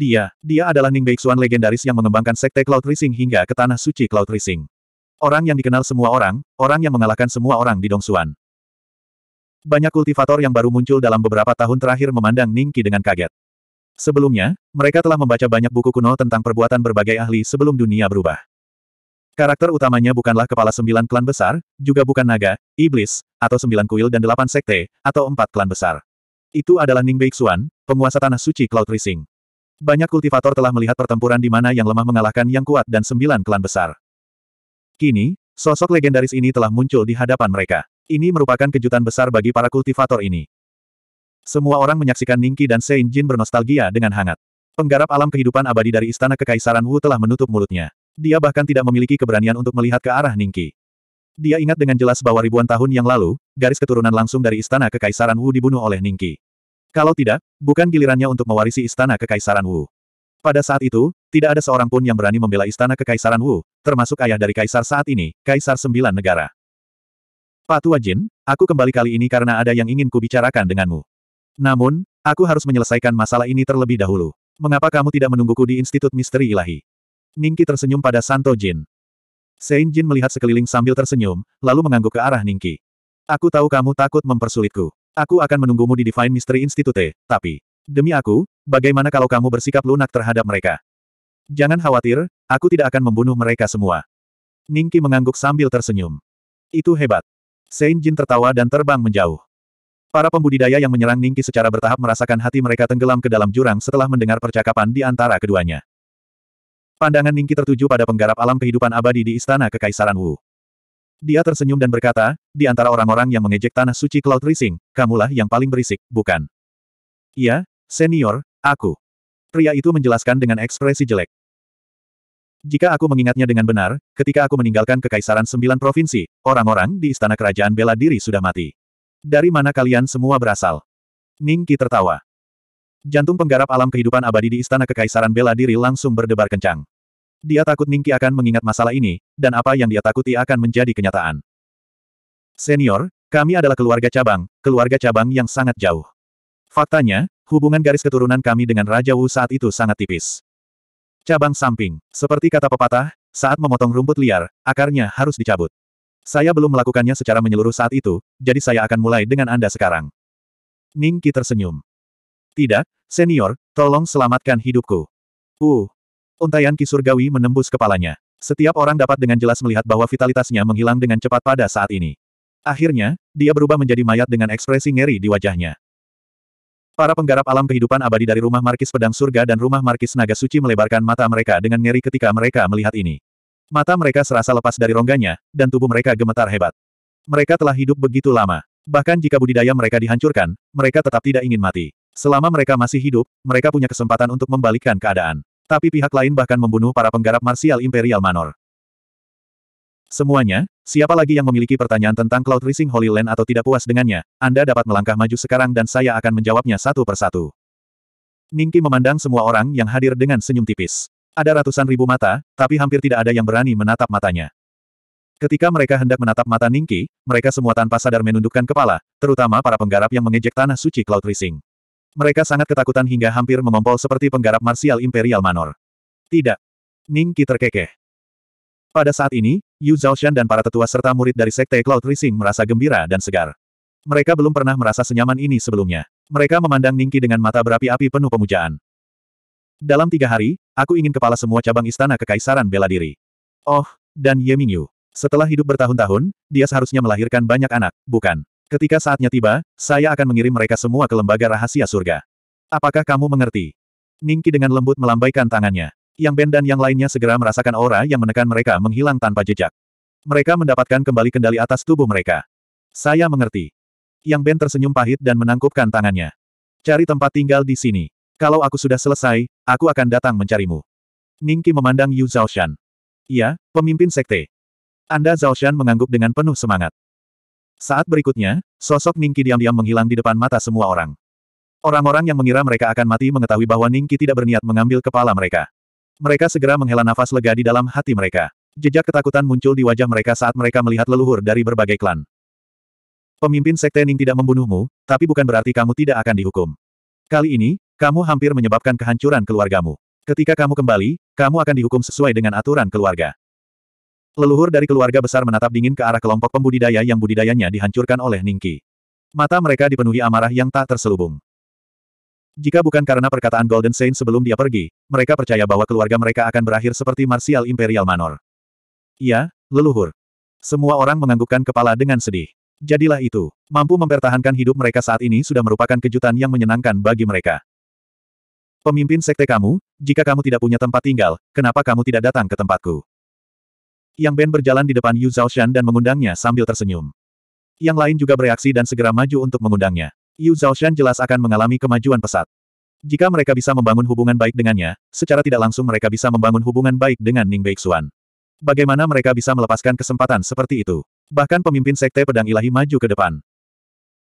Dia, dia adalah Ning Beixuan legendaris yang mengembangkan sekte Cloud Rising hingga ke tanah suci Cloud Rising. Orang yang dikenal semua orang, orang yang mengalahkan semua orang di Dongsuan. Banyak kultivator yang baru muncul dalam beberapa tahun terakhir memandang Ning Qi dengan kaget. Sebelumnya, mereka telah membaca banyak buku kuno tentang perbuatan berbagai ahli sebelum dunia berubah. Karakter utamanya bukanlah kepala sembilan klan besar, juga bukan naga, iblis, atau sembilan kuil dan delapan sekte, atau empat klan besar. Itu adalah Ning Beixuan, penguasa tanah suci Cloud Rising. Banyak kultivator telah melihat pertempuran di mana yang lemah mengalahkan yang kuat dan sembilan klan besar. Kini, sosok legendaris ini telah muncul di hadapan mereka. Ini merupakan kejutan besar bagi para kultivator ini. Semua orang menyaksikan Ningki dan Sein Jin bernostalgia dengan hangat. Penggarap alam kehidupan abadi dari Istana Kekaisaran Wu telah menutup mulutnya. Dia bahkan tidak memiliki keberanian untuk melihat ke arah Ningki. Dia ingat dengan jelas bahwa ribuan tahun yang lalu, garis keturunan langsung dari Istana Kekaisaran Wu dibunuh oleh Ningki. Kalau tidak, bukan gilirannya untuk mewarisi istana kekaisaran Wu. Pada saat itu, tidak ada seorang pun yang berani membela istana kekaisaran Wu, termasuk ayah dari kaisar saat ini, kaisar sembilan negara. Pak Tua Jin, aku kembali kali ini karena ada yang ingin kubicarakan denganmu. Namun, aku harus menyelesaikan masalah ini terlebih dahulu. Mengapa kamu tidak menungguku di Institut Misteri Ilahi? Ningki tersenyum pada Santo Jin. Saint Jin melihat sekeliling sambil tersenyum, lalu mengangguk ke arah Ningki. Aku tahu kamu takut mempersulitku. Aku akan menunggumu di Divine Mystery Institute, tapi, demi aku, bagaimana kalau kamu bersikap lunak terhadap mereka? Jangan khawatir, aku tidak akan membunuh mereka semua. Ningki mengangguk sambil tersenyum. Itu hebat. Saint Jin tertawa dan terbang menjauh. Para pembudidaya yang menyerang Ningki secara bertahap merasakan hati mereka tenggelam ke dalam jurang setelah mendengar percakapan di antara keduanya. Pandangan Ningki tertuju pada penggarap alam kehidupan abadi di Istana Kekaisaran Wu. Dia tersenyum dan berkata, di antara orang-orang yang mengejek tanah suci Cloud Rising, kamulah yang paling berisik, bukan? Iya, senior, aku. Pria itu menjelaskan dengan ekspresi jelek. Jika aku mengingatnya dengan benar, ketika aku meninggalkan kekaisaran sembilan provinsi, orang-orang di istana kerajaan bela diri sudah mati. Dari mana kalian semua berasal? Ning Qi tertawa. Jantung penggarap alam kehidupan abadi di istana kekaisaran bela diri langsung berdebar kencang. Dia takut Ningki akan mengingat masalah ini, dan apa yang dia takuti akan menjadi kenyataan. Senior, kami adalah keluarga cabang, keluarga cabang yang sangat jauh. Faktanya, hubungan garis keturunan kami dengan Raja Wu saat itu sangat tipis. Cabang samping, seperti kata pepatah, saat memotong rumput liar, akarnya harus dicabut. Saya belum melakukannya secara menyeluruh saat itu, jadi saya akan mulai dengan Anda sekarang. Ningki tersenyum. Tidak, senior, tolong selamatkan hidupku. Uh, Untaian ki surgawi menembus kepalanya. Setiap orang dapat dengan jelas melihat bahwa vitalitasnya menghilang dengan cepat pada saat ini. Akhirnya, dia berubah menjadi mayat dengan ekspresi ngeri di wajahnya. Para penggarap alam kehidupan abadi dari rumah markis pedang surga dan rumah markis naga suci melebarkan mata mereka dengan ngeri ketika mereka melihat ini. Mata mereka serasa lepas dari rongganya, dan tubuh mereka gemetar hebat. Mereka telah hidup begitu lama. Bahkan jika budidaya mereka dihancurkan, mereka tetap tidak ingin mati. Selama mereka masih hidup, mereka punya kesempatan untuk membalikkan keadaan. Tapi pihak lain bahkan membunuh para penggarap marsial Imperial Manor. Semuanya, siapa lagi yang memiliki pertanyaan tentang Cloud Rising Holy Land atau tidak puas dengannya, Anda dapat melangkah maju sekarang dan saya akan menjawabnya satu persatu. Ningki memandang semua orang yang hadir dengan senyum tipis. Ada ratusan ribu mata, tapi hampir tidak ada yang berani menatap matanya. Ketika mereka hendak menatap mata Ningki, mereka semua tanpa sadar menundukkan kepala, terutama para penggarap yang mengejek tanah suci Cloud Rising. Mereka sangat ketakutan hingga hampir mengompol seperti penggarap marsial Imperial Manor. Tidak. Ning Qi terkekeh. Pada saat ini, Yu Zhaoshan dan para tetua serta murid dari Sekte Cloud Rising merasa gembira dan segar. Mereka belum pernah merasa senyaman ini sebelumnya. Mereka memandang Ning dengan mata berapi-api penuh pemujaan. Dalam tiga hari, aku ingin kepala semua cabang istana kekaisaran bela diri. Oh, dan Ye Mingyu. Setelah hidup bertahun-tahun, dia seharusnya melahirkan banyak anak, bukan? Ketika saatnya tiba, saya akan mengirim mereka semua ke lembaga rahasia surga. Apakah kamu mengerti? Ningki dengan lembut melambaikan tangannya. Yang Ben dan yang lainnya segera merasakan aura yang menekan mereka menghilang tanpa jejak. Mereka mendapatkan kembali kendali atas tubuh mereka. Saya mengerti. Yang Ben tersenyum pahit dan menangkupkan tangannya. Cari tempat tinggal di sini. Kalau aku sudah selesai, aku akan datang mencarimu. Ningki memandang Yu Zhaoshan. Iya, pemimpin sekte. Anda Zhaoshan mengangguk dengan penuh semangat. Saat berikutnya, sosok Ningki diam-diam menghilang di depan mata semua orang. Orang-orang yang mengira mereka akan mati mengetahui bahwa Ningki tidak berniat mengambil kepala mereka. Mereka segera menghela nafas lega di dalam hati mereka. Jejak ketakutan muncul di wajah mereka saat mereka melihat leluhur dari berbagai klan. Pemimpin Sekte Ning tidak membunuhmu, tapi bukan berarti kamu tidak akan dihukum. Kali ini, kamu hampir menyebabkan kehancuran keluargamu. Ketika kamu kembali, kamu akan dihukum sesuai dengan aturan keluarga. Leluhur dari keluarga besar menatap dingin ke arah kelompok pembudidaya yang budidayanya dihancurkan oleh Ningki. Mata mereka dipenuhi amarah yang tak terselubung. Jika bukan karena perkataan Golden Saint sebelum dia pergi, mereka percaya bahwa keluarga mereka akan berakhir seperti Martial Imperial Manor. Iya, leluhur. Semua orang menganggukkan kepala dengan sedih. Jadilah itu, mampu mempertahankan hidup mereka saat ini sudah merupakan kejutan yang menyenangkan bagi mereka. Pemimpin sekte kamu, jika kamu tidak punya tempat tinggal, kenapa kamu tidak datang ke tempatku? Yang Ben berjalan di depan Yu Zhaoshan dan mengundangnya sambil tersenyum. Yang lain juga bereaksi dan segera maju untuk mengundangnya. Yu Zhaoshan jelas akan mengalami kemajuan pesat. Jika mereka bisa membangun hubungan baik dengannya, secara tidak langsung mereka bisa membangun hubungan baik dengan Ning Beixuan. Bagaimana mereka bisa melepaskan kesempatan seperti itu? Bahkan pemimpin Sekte Pedang Ilahi maju ke depan.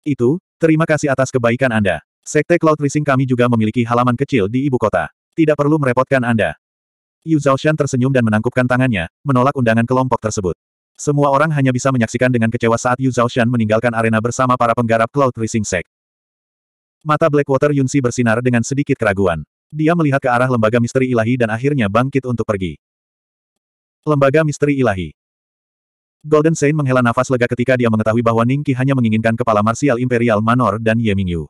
Itu, terima kasih atas kebaikan Anda. Sekte Cloud Rising kami juga memiliki halaman kecil di ibu kota. Tidak perlu merepotkan Anda. Yu Zhaoshan tersenyum dan menangkupkan tangannya, menolak undangan kelompok tersebut. Semua orang hanya bisa menyaksikan dengan kecewa saat Yu Zhaoshan meninggalkan arena bersama para penggarap Cloud Rising Sect. Mata Blackwater Yunsi bersinar dengan sedikit keraguan. Dia melihat ke arah lembaga misteri ilahi dan akhirnya bangkit untuk pergi. Lembaga misteri ilahi. Golden Saint menghela nafas lega ketika dia mengetahui bahwa Ning Qi hanya menginginkan kepala marsial imperial Manor dan Ye Mingyu.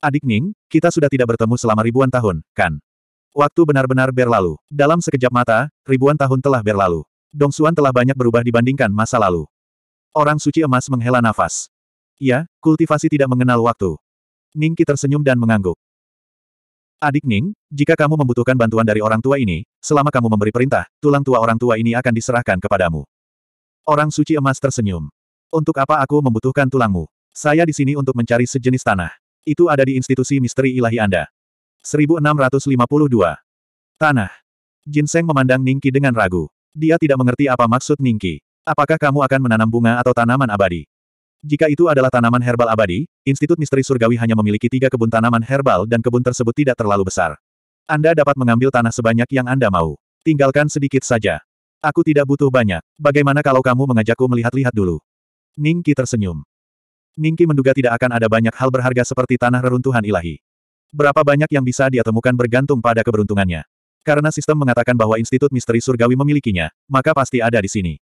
Adik Ning, kita sudah tidak bertemu selama ribuan tahun, kan? Waktu benar-benar berlalu. Dalam sekejap mata, ribuan tahun telah berlalu. Dong Xuan telah banyak berubah dibandingkan masa lalu. Orang suci emas menghela nafas. Ya, kultivasi tidak mengenal waktu. Ningki tersenyum dan mengangguk. Adik Ning, jika kamu membutuhkan bantuan dari orang tua ini, selama kamu memberi perintah, tulang tua orang tua ini akan diserahkan kepadamu. Orang suci emas tersenyum. Untuk apa aku membutuhkan tulangmu? Saya di sini untuk mencari sejenis tanah. Itu ada di institusi misteri ilahi Anda. 1652. Tanah. Jinseng memandang Ningki dengan ragu. Dia tidak mengerti apa maksud Ningki. Apakah kamu akan menanam bunga atau tanaman abadi? Jika itu adalah tanaman herbal abadi, Institut Misteri Surgawi hanya memiliki tiga kebun tanaman herbal dan kebun tersebut tidak terlalu besar. Anda dapat mengambil tanah sebanyak yang Anda mau. Tinggalkan sedikit saja. Aku tidak butuh banyak. Bagaimana kalau kamu mengajakku melihat-lihat dulu? Ningki tersenyum. Ningki menduga tidak akan ada banyak hal berharga seperti tanah reruntuhan ilahi. Berapa banyak yang bisa dia temukan bergantung pada keberuntungannya. Karena sistem mengatakan bahwa Institut Misteri Surgawi memilikinya, maka pasti ada di sini.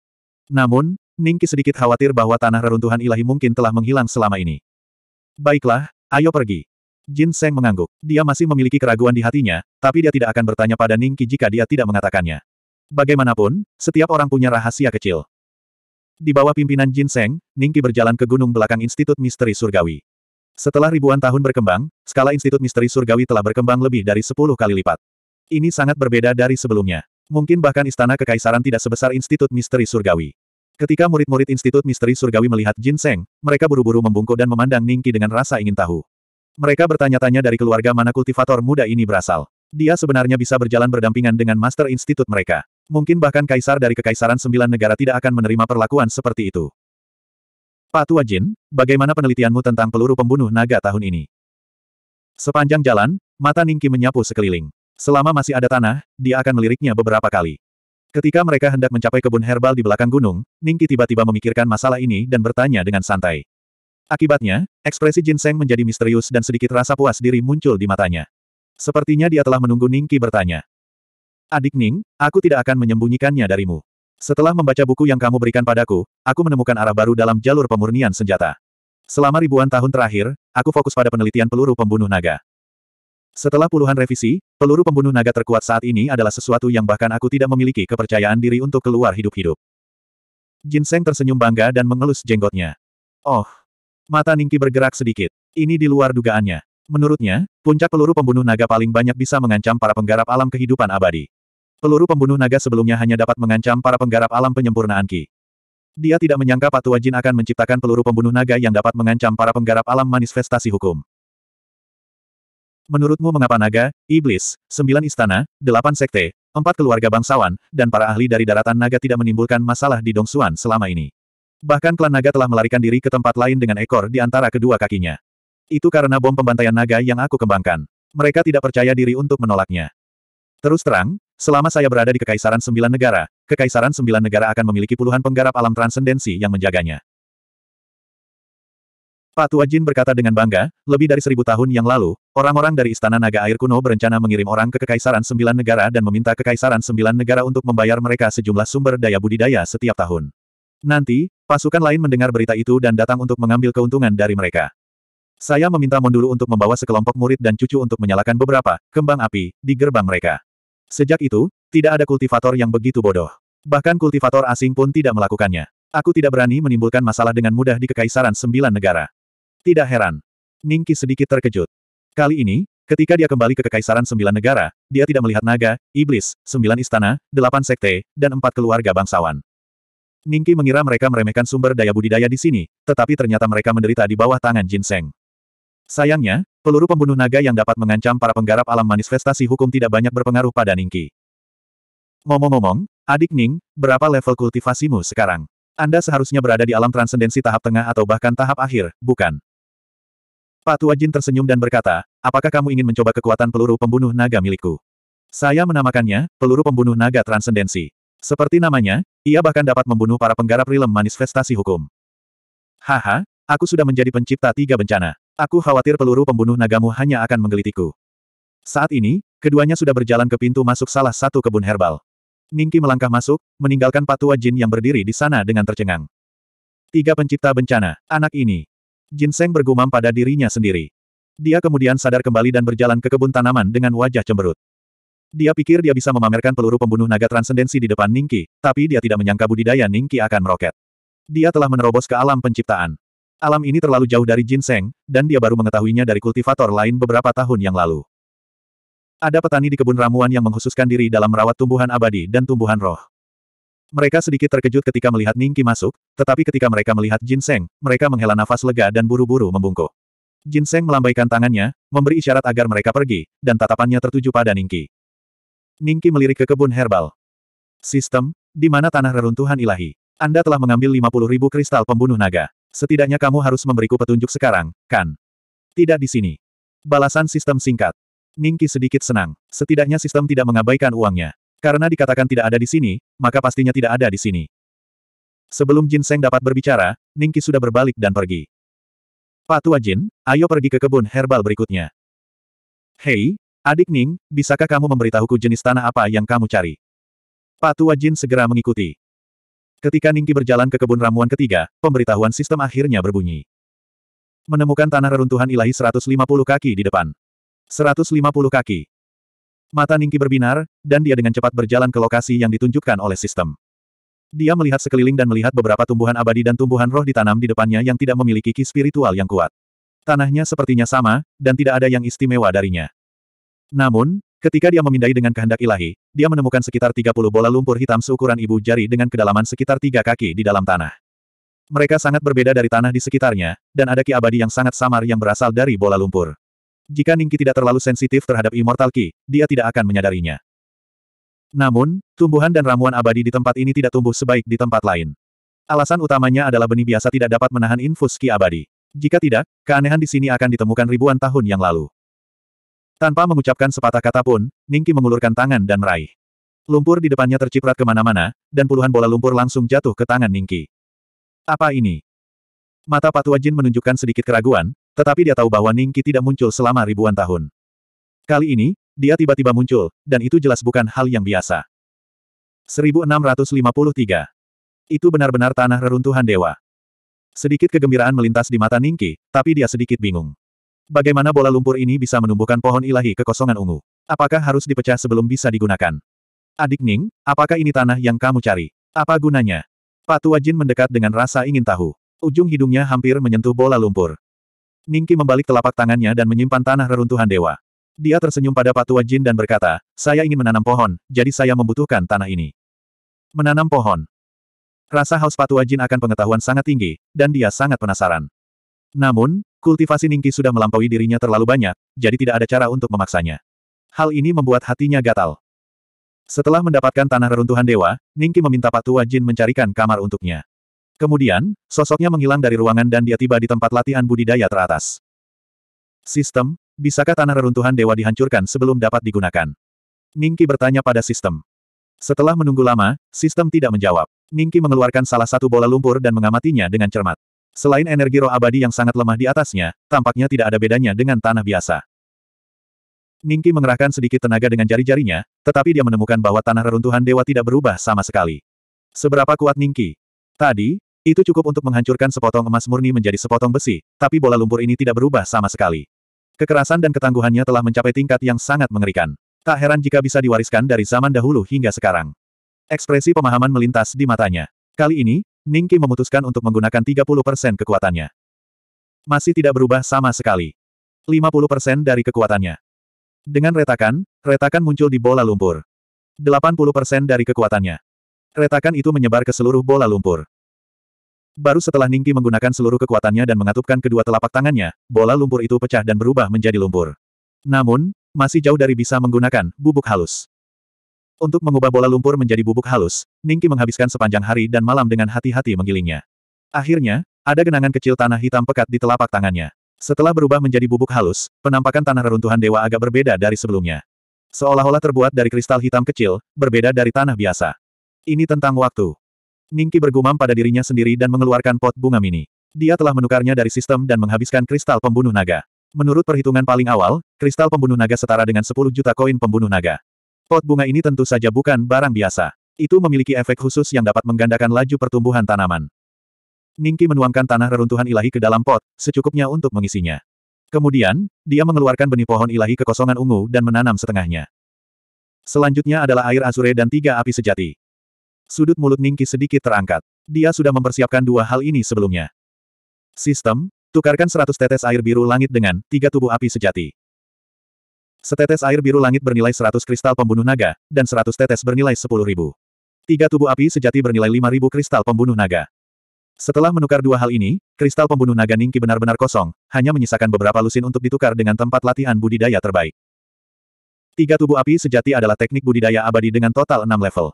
Namun, Ningki sedikit khawatir bahwa tanah reruntuhan ilahi mungkin telah menghilang selama ini. Baiklah, ayo pergi. Jin Seng mengangguk. Dia masih memiliki keraguan di hatinya, tapi dia tidak akan bertanya pada Ningki jika dia tidak mengatakannya. Bagaimanapun, setiap orang punya rahasia kecil. Di bawah pimpinan Jin Seng, Ningki berjalan ke gunung belakang Institut Misteri Surgawi. Setelah ribuan tahun berkembang, skala Institut Misteri Surgawi telah berkembang lebih dari 10 kali lipat. Ini sangat berbeda dari sebelumnya. Mungkin bahkan istana kekaisaran tidak sebesar Institut Misteri Surgawi. Ketika murid-murid Institut Misteri Surgawi melihat Jin Seng, mereka buru-buru membungkuk dan memandang Ningki dengan rasa ingin tahu. Mereka bertanya-tanya dari keluarga mana kultivator muda ini berasal. Dia sebenarnya bisa berjalan berdampingan dengan Master Institut mereka. Mungkin bahkan kaisar dari Kekaisaran Sembilan Negara tidak akan menerima perlakuan seperti itu. Pak Tua Jin, bagaimana penelitianmu tentang peluru pembunuh naga tahun ini? Sepanjang jalan, mata Ningki menyapu sekeliling. Selama masih ada tanah, dia akan meliriknya beberapa kali. Ketika mereka hendak mencapai kebun herbal di belakang gunung, Ningki tiba-tiba memikirkan masalah ini dan bertanya dengan santai. Akibatnya, ekspresi ginseng menjadi misterius dan sedikit rasa puas diri muncul di matanya. Sepertinya dia telah menunggu Ningki bertanya. Adik Ning, aku tidak akan menyembunyikannya darimu. Setelah membaca buku yang kamu berikan padaku, aku menemukan arah baru dalam jalur pemurnian senjata. Selama ribuan tahun terakhir, aku fokus pada penelitian peluru pembunuh naga. Setelah puluhan revisi, peluru pembunuh naga terkuat saat ini adalah sesuatu yang bahkan aku tidak memiliki kepercayaan diri untuk keluar hidup-hidup. Jin Seng tersenyum bangga dan mengelus jenggotnya. Oh, mata Ningki bergerak sedikit. Ini di luar dugaannya. Menurutnya, puncak peluru pembunuh naga paling banyak bisa mengancam para penggarap alam kehidupan abadi. Peluru pembunuh naga sebelumnya hanya dapat mengancam para penggarap alam penyempurnaan Ki. Dia tidak menyangka Patua Jin akan menciptakan peluru pembunuh naga yang dapat mengancam para penggarap alam manifestasi hukum. Menurutmu mengapa naga, iblis, sembilan istana, delapan sekte, empat keluarga bangsawan, dan para ahli dari daratan naga tidak menimbulkan masalah di Dong Dongsuan selama ini? Bahkan klan naga telah melarikan diri ke tempat lain dengan ekor di antara kedua kakinya. Itu karena bom pembantaian naga yang aku kembangkan. Mereka tidak percaya diri untuk menolaknya. Terus terang, Selama saya berada di Kekaisaran Sembilan Negara, Kekaisaran Sembilan Negara akan memiliki puluhan penggarap alam transendensi yang menjaganya. Pak Tua Jin berkata dengan bangga, lebih dari seribu tahun yang lalu, orang-orang dari Istana Naga Air Kuno berencana mengirim orang ke Kekaisaran Sembilan Negara dan meminta Kekaisaran Sembilan Negara untuk membayar mereka sejumlah sumber daya budidaya setiap tahun. Nanti, pasukan lain mendengar berita itu dan datang untuk mengambil keuntungan dari mereka. Saya meminta Mondulu untuk membawa sekelompok murid dan cucu untuk menyalakan beberapa kembang api di gerbang mereka. Sejak itu, tidak ada kultivator yang begitu bodoh. Bahkan kultivator asing pun tidak melakukannya. Aku tidak berani menimbulkan masalah dengan mudah di Kekaisaran Sembilan Negara. Tidak heran. Ningki sedikit terkejut. Kali ini, ketika dia kembali ke Kekaisaran Sembilan Negara, dia tidak melihat naga, iblis, sembilan istana, delapan sekte, dan empat keluarga bangsawan. Ningki mengira mereka meremehkan sumber daya budidaya di sini, tetapi ternyata mereka menderita di bawah tangan Jinseng. Sayangnya, peluru pembunuh naga yang dapat mengancam para penggarap alam manifestasi hukum tidak banyak berpengaruh pada Ningki. Ngomong-ngomong, adik Ning, berapa level kultivasimu sekarang? Anda seharusnya berada di alam transendensi tahap tengah atau bahkan tahap akhir, bukan? Tua Jin tersenyum dan berkata, apakah kamu ingin mencoba kekuatan peluru pembunuh naga milikku? Saya menamakannya, peluru pembunuh naga transendensi. Seperti namanya, ia bahkan dapat membunuh para penggarap rilem manifestasi hukum. Haha, aku sudah menjadi pencipta tiga bencana. Aku khawatir peluru pembunuh nagamu hanya akan menggelitiku. Saat ini, keduanya sudah berjalan ke pintu masuk salah satu kebun herbal. Ningki melangkah masuk, meninggalkan patua Jin yang berdiri di sana dengan tercengang. Tiga pencipta bencana, anak ini. Jin Seng bergumam pada dirinya sendiri. Dia kemudian sadar kembali dan berjalan ke kebun tanaman dengan wajah cemberut. Dia pikir dia bisa memamerkan peluru pembunuh naga transendensi di depan Ningki, tapi dia tidak menyangka budidaya Ningki akan meroket. Dia telah menerobos ke alam penciptaan. Alam ini terlalu jauh dari ginseng, dan dia baru mengetahuinya dari kultivator lain beberapa tahun yang lalu. Ada petani di kebun ramuan yang menghususkan diri dalam merawat tumbuhan abadi dan tumbuhan roh. Mereka sedikit terkejut ketika melihat Ningki masuk, tetapi ketika mereka melihat ginseng, mereka menghela nafas lega dan buru-buru membungkuk. Ginseng melambaikan tangannya, memberi isyarat agar mereka pergi, dan tatapannya tertuju pada Ningki. Ningki melirik ke kebun herbal. Sistem, di mana tanah reruntuhan ilahi. Anda telah mengambil 50.000 kristal pembunuh naga. Setidaknya kamu harus memberiku petunjuk sekarang, kan? Tidak di sini. Balasan sistem singkat. Ningki sedikit senang. Setidaknya sistem tidak mengabaikan uangnya. Karena dikatakan tidak ada di sini, maka pastinya tidak ada di sini. Sebelum Jin Seng dapat berbicara, Ningki sudah berbalik dan pergi. Pak Tua Jin, ayo pergi ke kebun herbal berikutnya. Hei, adik Ning, bisakah kamu memberitahuku jenis tanah apa yang kamu cari? Pak Tua Jin segera mengikuti. Ketika Ningki berjalan ke kebun ramuan ketiga, pemberitahuan sistem akhirnya berbunyi. Menemukan tanah reruntuhan ilahi 150 kaki di depan. 150 kaki. Mata Ningki berbinar, dan dia dengan cepat berjalan ke lokasi yang ditunjukkan oleh sistem. Dia melihat sekeliling dan melihat beberapa tumbuhan abadi dan tumbuhan roh ditanam di depannya yang tidak memiliki ki spiritual yang kuat. Tanahnya sepertinya sama, dan tidak ada yang istimewa darinya. Namun, Ketika dia memindai dengan kehendak ilahi, dia menemukan sekitar 30 bola lumpur hitam seukuran ibu jari dengan kedalaman sekitar tiga kaki di dalam tanah. Mereka sangat berbeda dari tanah di sekitarnya, dan ada ki abadi yang sangat samar yang berasal dari bola lumpur. Jika Ningki tidak terlalu sensitif terhadap immortal ki, dia tidak akan menyadarinya. Namun, tumbuhan dan ramuan abadi di tempat ini tidak tumbuh sebaik di tempat lain. Alasan utamanya adalah benih biasa tidak dapat menahan infus ki abadi. Jika tidak, keanehan di sini akan ditemukan ribuan tahun yang lalu. Tanpa mengucapkan sepatah kata pun, Ningki mengulurkan tangan dan meraih. Lumpur di depannya terciprat kemana-mana, dan puluhan bola lumpur langsung jatuh ke tangan Ningki. Apa ini? Mata Patua Jin menunjukkan sedikit keraguan, tetapi dia tahu bahwa Ningki tidak muncul selama ribuan tahun. Kali ini, dia tiba-tiba muncul, dan itu jelas bukan hal yang biasa. 1653. Itu benar-benar tanah reruntuhan dewa. Sedikit kegembiraan melintas di mata Ningki, tapi dia sedikit bingung. Bagaimana bola lumpur ini bisa menumbuhkan pohon ilahi kekosongan ungu? Apakah harus dipecah sebelum bisa digunakan? Adik Ning, apakah ini tanah yang kamu cari? Apa gunanya? Pak Tua Jin mendekat dengan rasa ingin tahu. Ujung hidungnya hampir menyentuh bola lumpur. Ningki membalik telapak tangannya dan menyimpan tanah reruntuhan dewa. Dia tersenyum pada Pak Tua Jin dan berkata, saya ingin menanam pohon, jadi saya membutuhkan tanah ini. Menanam pohon, Rasa haus Patuajin Jin akan pengetahuan sangat tinggi, dan dia sangat penasaran. Namun, Kultivasi Ningki sudah melampaui dirinya terlalu banyak, jadi tidak ada cara untuk memaksanya. Hal ini membuat hatinya gatal. Setelah mendapatkan tanah reruntuhan dewa, Ningki meminta Pak Tua Jin mencarikan kamar untuknya. Kemudian, sosoknya menghilang dari ruangan dan dia tiba di tempat latihan budidaya teratas. Sistem, bisakah tanah reruntuhan dewa dihancurkan sebelum dapat digunakan? Ningki bertanya pada sistem. Setelah menunggu lama, sistem tidak menjawab. Ningki mengeluarkan salah satu bola lumpur dan mengamatinya dengan cermat. Selain energi roh abadi yang sangat lemah di atasnya, tampaknya tidak ada bedanya dengan tanah biasa. Ningki mengerahkan sedikit tenaga dengan jari-jarinya, tetapi dia menemukan bahwa tanah reruntuhan dewa tidak berubah sama sekali. Seberapa kuat Ningki? Tadi, itu cukup untuk menghancurkan sepotong emas murni menjadi sepotong besi, tapi bola lumpur ini tidak berubah sama sekali. Kekerasan dan ketangguhannya telah mencapai tingkat yang sangat mengerikan. Tak heran jika bisa diwariskan dari zaman dahulu hingga sekarang. Ekspresi pemahaman melintas di matanya. Kali ini, Ningki memutuskan untuk menggunakan 30% kekuatannya. Masih tidak berubah sama sekali. 50% dari kekuatannya. Dengan retakan, retakan muncul di bola lumpur. 80% dari kekuatannya. Retakan itu menyebar ke seluruh bola lumpur. Baru setelah Ningki menggunakan seluruh kekuatannya dan mengatupkan kedua telapak tangannya, bola lumpur itu pecah dan berubah menjadi lumpur. Namun, masih jauh dari bisa menggunakan bubuk halus. Untuk mengubah bola lumpur menjadi bubuk halus, Ningki menghabiskan sepanjang hari dan malam dengan hati-hati menggilingnya. Akhirnya, ada genangan kecil tanah hitam pekat di telapak tangannya. Setelah berubah menjadi bubuk halus, penampakan tanah reruntuhan dewa agak berbeda dari sebelumnya. Seolah-olah terbuat dari kristal hitam kecil, berbeda dari tanah biasa. Ini tentang waktu. Ningki bergumam pada dirinya sendiri dan mengeluarkan pot bunga mini. Dia telah menukarnya dari sistem dan menghabiskan kristal pembunuh naga. Menurut perhitungan paling awal, kristal pembunuh naga setara dengan 10 juta koin pembunuh naga. Pot bunga ini tentu saja bukan barang biasa. Itu memiliki efek khusus yang dapat menggandakan laju pertumbuhan tanaman. Ningki menuangkan tanah reruntuhan ilahi ke dalam pot, secukupnya untuk mengisinya. Kemudian, dia mengeluarkan benih pohon ilahi ke kosongan ungu dan menanam setengahnya. Selanjutnya adalah air azure dan tiga api sejati. Sudut mulut Ningki sedikit terangkat. Dia sudah mempersiapkan dua hal ini sebelumnya. Sistem, tukarkan 100 tetes air biru langit dengan tiga tubuh api sejati. Setetes air biru langit bernilai 100 kristal pembunuh naga, dan 100 tetes bernilai 10.000. Tiga tubuh api sejati bernilai 5.000 kristal pembunuh naga. Setelah menukar dua hal ini, kristal pembunuh naga Ningki benar-benar kosong, hanya menyisakan beberapa lusin untuk ditukar dengan tempat latihan budidaya terbaik. Tiga tubuh api sejati adalah teknik budidaya abadi dengan total enam level.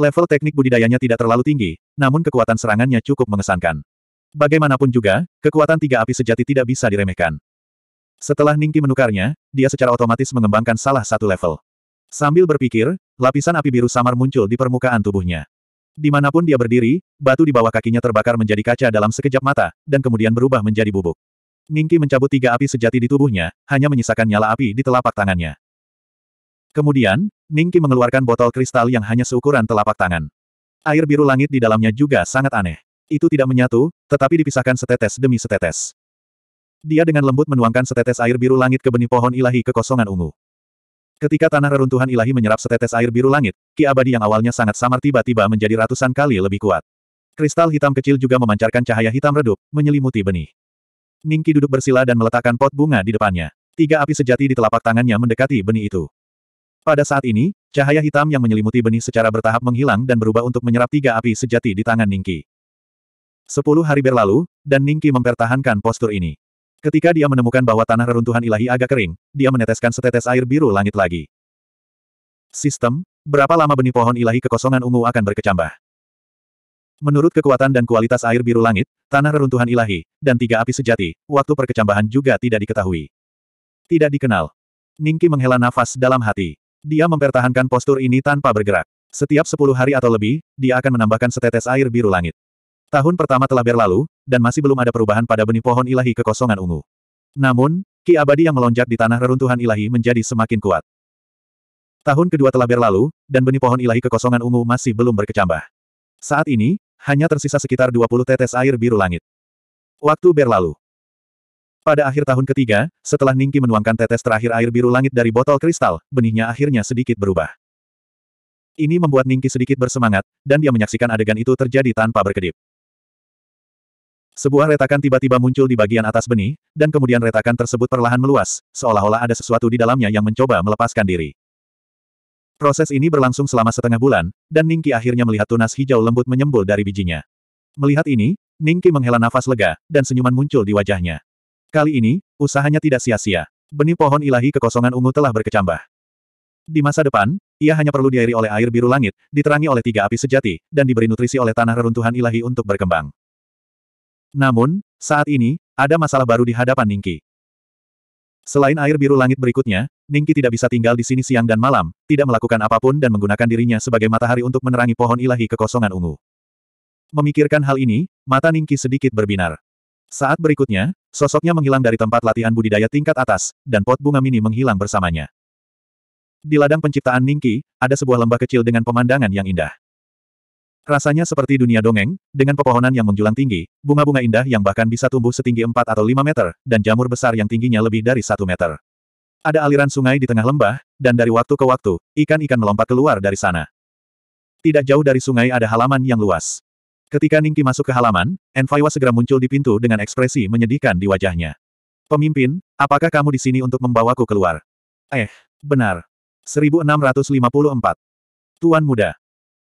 Level teknik budidayanya tidak terlalu tinggi, namun kekuatan serangannya cukup mengesankan. Bagaimanapun juga, kekuatan tiga api sejati tidak bisa diremehkan. Setelah Ningki menukarnya, dia secara otomatis mengembangkan salah satu level. Sambil berpikir, lapisan api biru samar muncul di permukaan tubuhnya. Dimanapun dia berdiri, batu di bawah kakinya terbakar menjadi kaca dalam sekejap mata, dan kemudian berubah menjadi bubuk. Ningki mencabut tiga api sejati di tubuhnya, hanya menyisakan nyala api di telapak tangannya. Kemudian, Ningki mengeluarkan botol kristal yang hanya seukuran telapak tangan. Air biru langit di dalamnya juga sangat aneh. Itu tidak menyatu, tetapi dipisahkan setetes demi setetes. Dia dengan lembut menuangkan setetes air biru langit ke benih pohon ilahi kekosongan ungu. Ketika tanah reruntuhan ilahi menyerap setetes air biru langit, ki abadi yang awalnya sangat samar tiba-tiba menjadi ratusan kali lebih kuat. Kristal hitam kecil juga memancarkan cahaya hitam redup, menyelimuti benih. Ningki duduk bersila dan meletakkan pot bunga di depannya. Tiga api sejati di telapak tangannya mendekati benih itu. Pada saat ini, cahaya hitam yang menyelimuti benih secara bertahap menghilang dan berubah untuk menyerap tiga api sejati di tangan Ningki. Sepuluh hari berlalu, dan Ningki mempertahankan postur ini. Ketika dia menemukan bahwa tanah reruntuhan ilahi agak kering, dia meneteskan setetes air biru langit lagi. Sistem, berapa lama benih pohon ilahi kekosongan ungu akan berkecambah? Menurut kekuatan dan kualitas air biru langit, tanah reruntuhan ilahi, dan tiga api sejati, waktu perkecambahan juga tidak diketahui. Tidak dikenal. Ningki menghela nafas dalam hati. Dia mempertahankan postur ini tanpa bergerak. Setiap sepuluh hari atau lebih, dia akan menambahkan setetes air biru langit. Tahun pertama telah berlalu, dan masih belum ada perubahan pada benih pohon ilahi kekosongan ungu. Namun, ki abadi yang melonjak di tanah reruntuhan ilahi menjadi semakin kuat. Tahun kedua telah berlalu, dan benih pohon ilahi kekosongan ungu masih belum berkecambah. Saat ini, hanya tersisa sekitar 20 tetes air biru langit. Waktu berlalu. Pada akhir tahun ketiga, setelah Ningki menuangkan tetes terakhir air biru langit dari botol kristal, benihnya akhirnya sedikit berubah. Ini membuat Ningki sedikit bersemangat, dan dia menyaksikan adegan itu terjadi tanpa berkedip. Sebuah retakan tiba-tiba muncul di bagian atas benih, dan kemudian retakan tersebut perlahan meluas, seolah-olah ada sesuatu di dalamnya yang mencoba melepaskan diri. Proses ini berlangsung selama setengah bulan, dan Ningki akhirnya melihat tunas hijau lembut menyembul dari bijinya. Melihat ini, Ningki menghela nafas lega, dan senyuman muncul di wajahnya. Kali ini, usahanya tidak sia-sia. Benih pohon ilahi kekosongan ungu telah berkecambah. Di masa depan, ia hanya perlu diairi oleh air biru langit, diterangi oleh tiga api sejati, dan diberi nutrisi oleh tanah reruntuhan ilahi untuk berkembang. Namun, saat ini, ada masalah baru di hadapan Ningki. Selain air biru langit berikutnya, Ningki tidak bisa tinggal di sini siang dan malam, tidak melakukan apapun dan menggunakan dirinya sebagai matahari untuk menerangi pohon ilahi kekosongan ungu. Memikirkan hal ini, mata Ningki sedikit berbinar. Saat berikutnya, sosoknya menghilang dari tempat latihan budidaya tingkat atas, dan pot bunga mini menghilang bersamanya. Di ladang penciptaan Ningki, ada sebuah lembah kecil dengan pemandangan yang indah. Rasanya seperti dunia dongeng, dengan pepohonan yang menjulang tinggi, bunga-bunga indah yang bahkan bisa tumbuh setinggi 4 atau 5 meter, dan jamur besar yang tingginya lebih dari 1 meter. Ada aliran sungai di tengah lembah, dan dari waktu ke waktu, ikan-ikan melompat keluar dari sana. Tidak jauh dari sungai ada halaman yang luas. Ketika Ningki masuk ke halaman, Enfaiwa segera muncul di pintu dengan ekspresi menyedihkan di wajahnya. Pemimpin, apakah kamu di sini untuk membawaku keluar? Eh, benar. 1654. Tuan muda,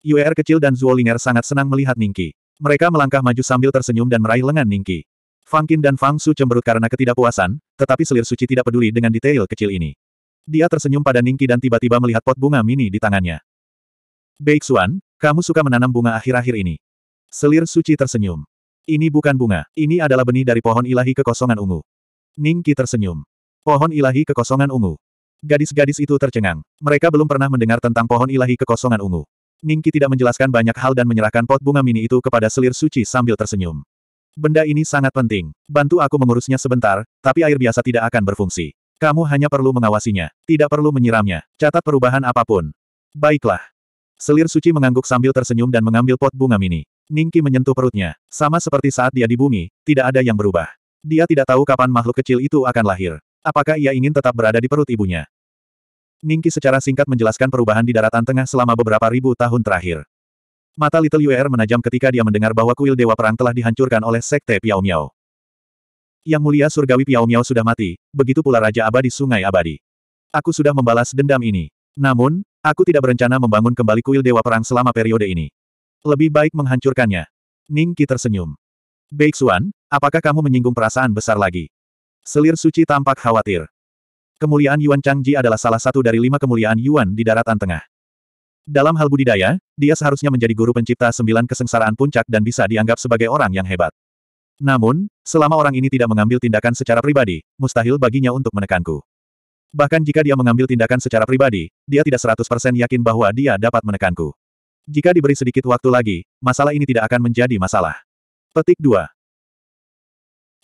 Yuer kecil dan Zuolinger sangat senang melihat Ningki. Mereka melangkah maju sambil tersenyum dan meraih lengan Ningki. Fang Qin dan Fang Su cemberut karena ketidakpuasan, tetapi selir suci tidak peduli dengan detail kecil ini. Dia tersenyum pada Ningki dan tiba-tiba melihat pot bunga mini di tangannya. Xuan, kamu suka menanam bunga akhir-akhir ini. Selir suci tersenyum. Ini bukan bunga, ini adalah benih dari pohon ilahi kekosongan ungu. Ningki tersenyum. Pohon ilahi kekosongan ungu. Gadis-gadis itu tercengang. Mereka belum pernah mendengar tentang pohon ilahi kekosongan ungu. Ningki tidak menjelaskan banyak hal dan menyerahkan pot bunga mini itu kepada selir suci sambil tersenyum. Benda ini sangat penting. Bantu aku mengurusnya sebentar, tapi air biasa tidak akan berfungsi. Kamu hanya perlu mengawasinya, tidak perlu menyiramnya. Catat perubahan apapun. Baiklah. Selir suci mengangguk sambil tersenyum dan mengambil pot bunga mini. Ningki menyentuh perutnya. Sama seperti saat dia di bumi, tidak ada yang berubah. Dia tidak tahu kapan makhluk kecil itu akan lahir. Apakah ia ingin tetap berada di perut ibunya? Ningki secara singkat menjelaskan perubahan di daratan tengah selama beberapa ribu tahun terakhir. Mata Little Yuer menajam ketika dia mendengar bahwa kuil Dewa Perang telah dihancurkan oleh Sekte Piao Miao. Yang mulia surgawi Piao Miao sudah mati, begitu pula Raja Abadi Sungai Abadi. Aku sudah membalas dendam ini. Namun, aku tidak berencana membangun kembali kuil Dewa Perang selama periode ini. Lebih baik menghancurkannya. Ningki tersenyum. Baik Xuan, apakah kamu menyinggung perasaan besar lagi? Selir suci tampak khawatir. Kemuliaan Yuan Changji adalah salah satu dari lima kemuliaan Yuan di daratan tengah. Dalam hal budidaya, dia seharusnya menjadi guru pencipta sembilan kesengsaraan puncak dan bisa dianggap sebagai orang yang hebat. Namun, selama orang ini tidak mengambil tindakan secara pribadi, mustahil baginya untuk menekanku. Bahkan jika dia mengambil tindakan secara pribadi, dia tidak 100% yakin bahwa dia dapat menekanku. Jika diberi sedikit waktu lagi, masalah ini tidak akan menjadi masalah. Petik 2.